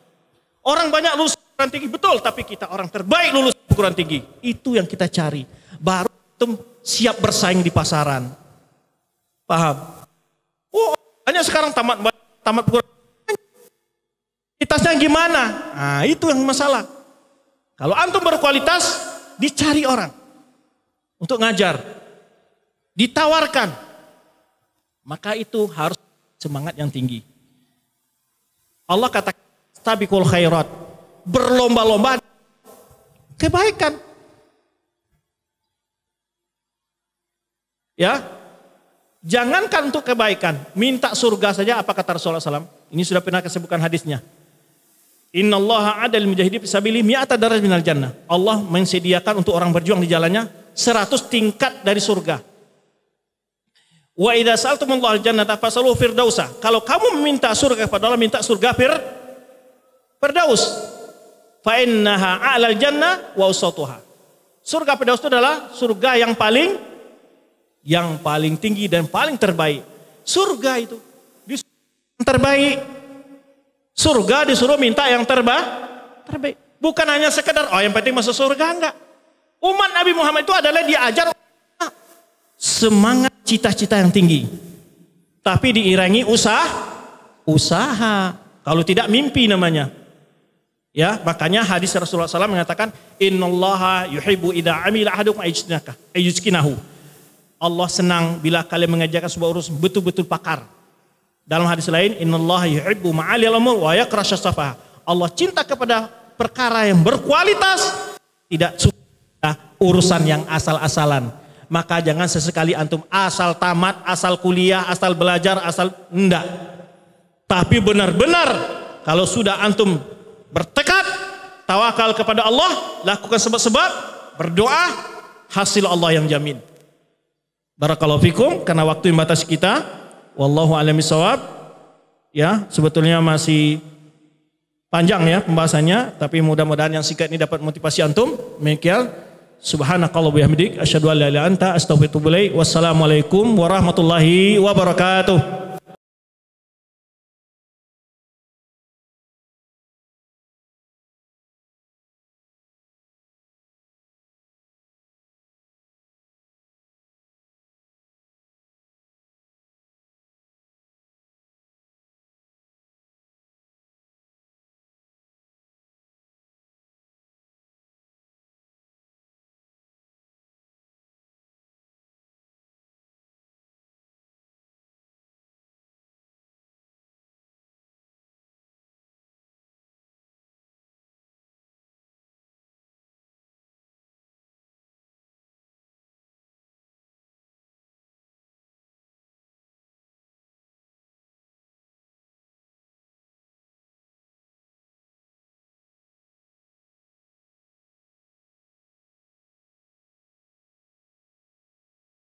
Orang banyak lulus perguruan tinggi betul tapi kita orang terbaik lulus perguruan tinggi. Itu yang kita cari. Baru antum siap bersaing di pasaran. Paham? Oh, hanya sekarang tamat tamat perguruan tinggi. kualitasnya gimana? Nah, itu yang masalah. Kalau antum berkualitas, dicari orang untuk ngajar ditawarkan, maka itu harus semangat yang tinggi. Allah katakan, "Tabiqul khairat." Berlomba-lomba kebaikan. Ya. Jangankan untuk kebaikan, minta surga saja apa kata Rasulullah SAW. Ini sudah pernah kesebutkan hadisnya. Inna Allah adal mujahidi fisabilih mi'ata daraj minal jannah. Allah mensediakan untuk orang berjuang di jalannya 100 tingkat dari surga. Wa idza sa'altumullah al-jannata fas'alu firdausa. Kalau kamu meminta surga kepada Allah, minta surga fir Firdaus. Fa innaha a'lal jannah wa usatuha. Surga Firdaus itu adalah surga yang paling yang paling tinggi dan paling terbaik. Surga itu yang terbaik. Surga disuruh minta yang terba terbaik. Bukan hanya sekedar oh yang penting masuk surga enggak. Umat Nabi Muhammad itu adalah diajar semangat cita-cita yang tinggi. Tapi diiringi usah, usaha. Kalau tidak mimpi namanya. Ya, makanya hadis Rasulullah SAW mengatakan, Innallaha yuhibbu idha amila ahadukum ayuskinahu. Allah senang bila kalian mengajarkan sebuah urus betul-betul pakar. Dalam hadis lain, Innallaha yuhibbu ma'ali al-umur wa yakrasya Allah cinta kepada perkara yang berkualitas, tidak suka urusan yang asal-asalan maka jangan sesekali antum asal tamat, asal kuliah, asal belajar, asal enggak. Tapi benar-benar kalau sudah antum bertekad tawakal kepada Allah, lakukan sebab-sebab, berdoa, hasil Allah yang jamin. Barakallahu fikum karena waktu yang batas kita. Wallahu a'lam Ya, sebetulnya masih panjang ya pembahasannya, tapi mudah-mudahan yang singkat ini dapat motivasi antum. Demikian. Subhanakallah bihamdik. Asyadu ala ala anta astaghfirullahaladzim. Wassalamualaikum warahmatullahi wabarakatuh.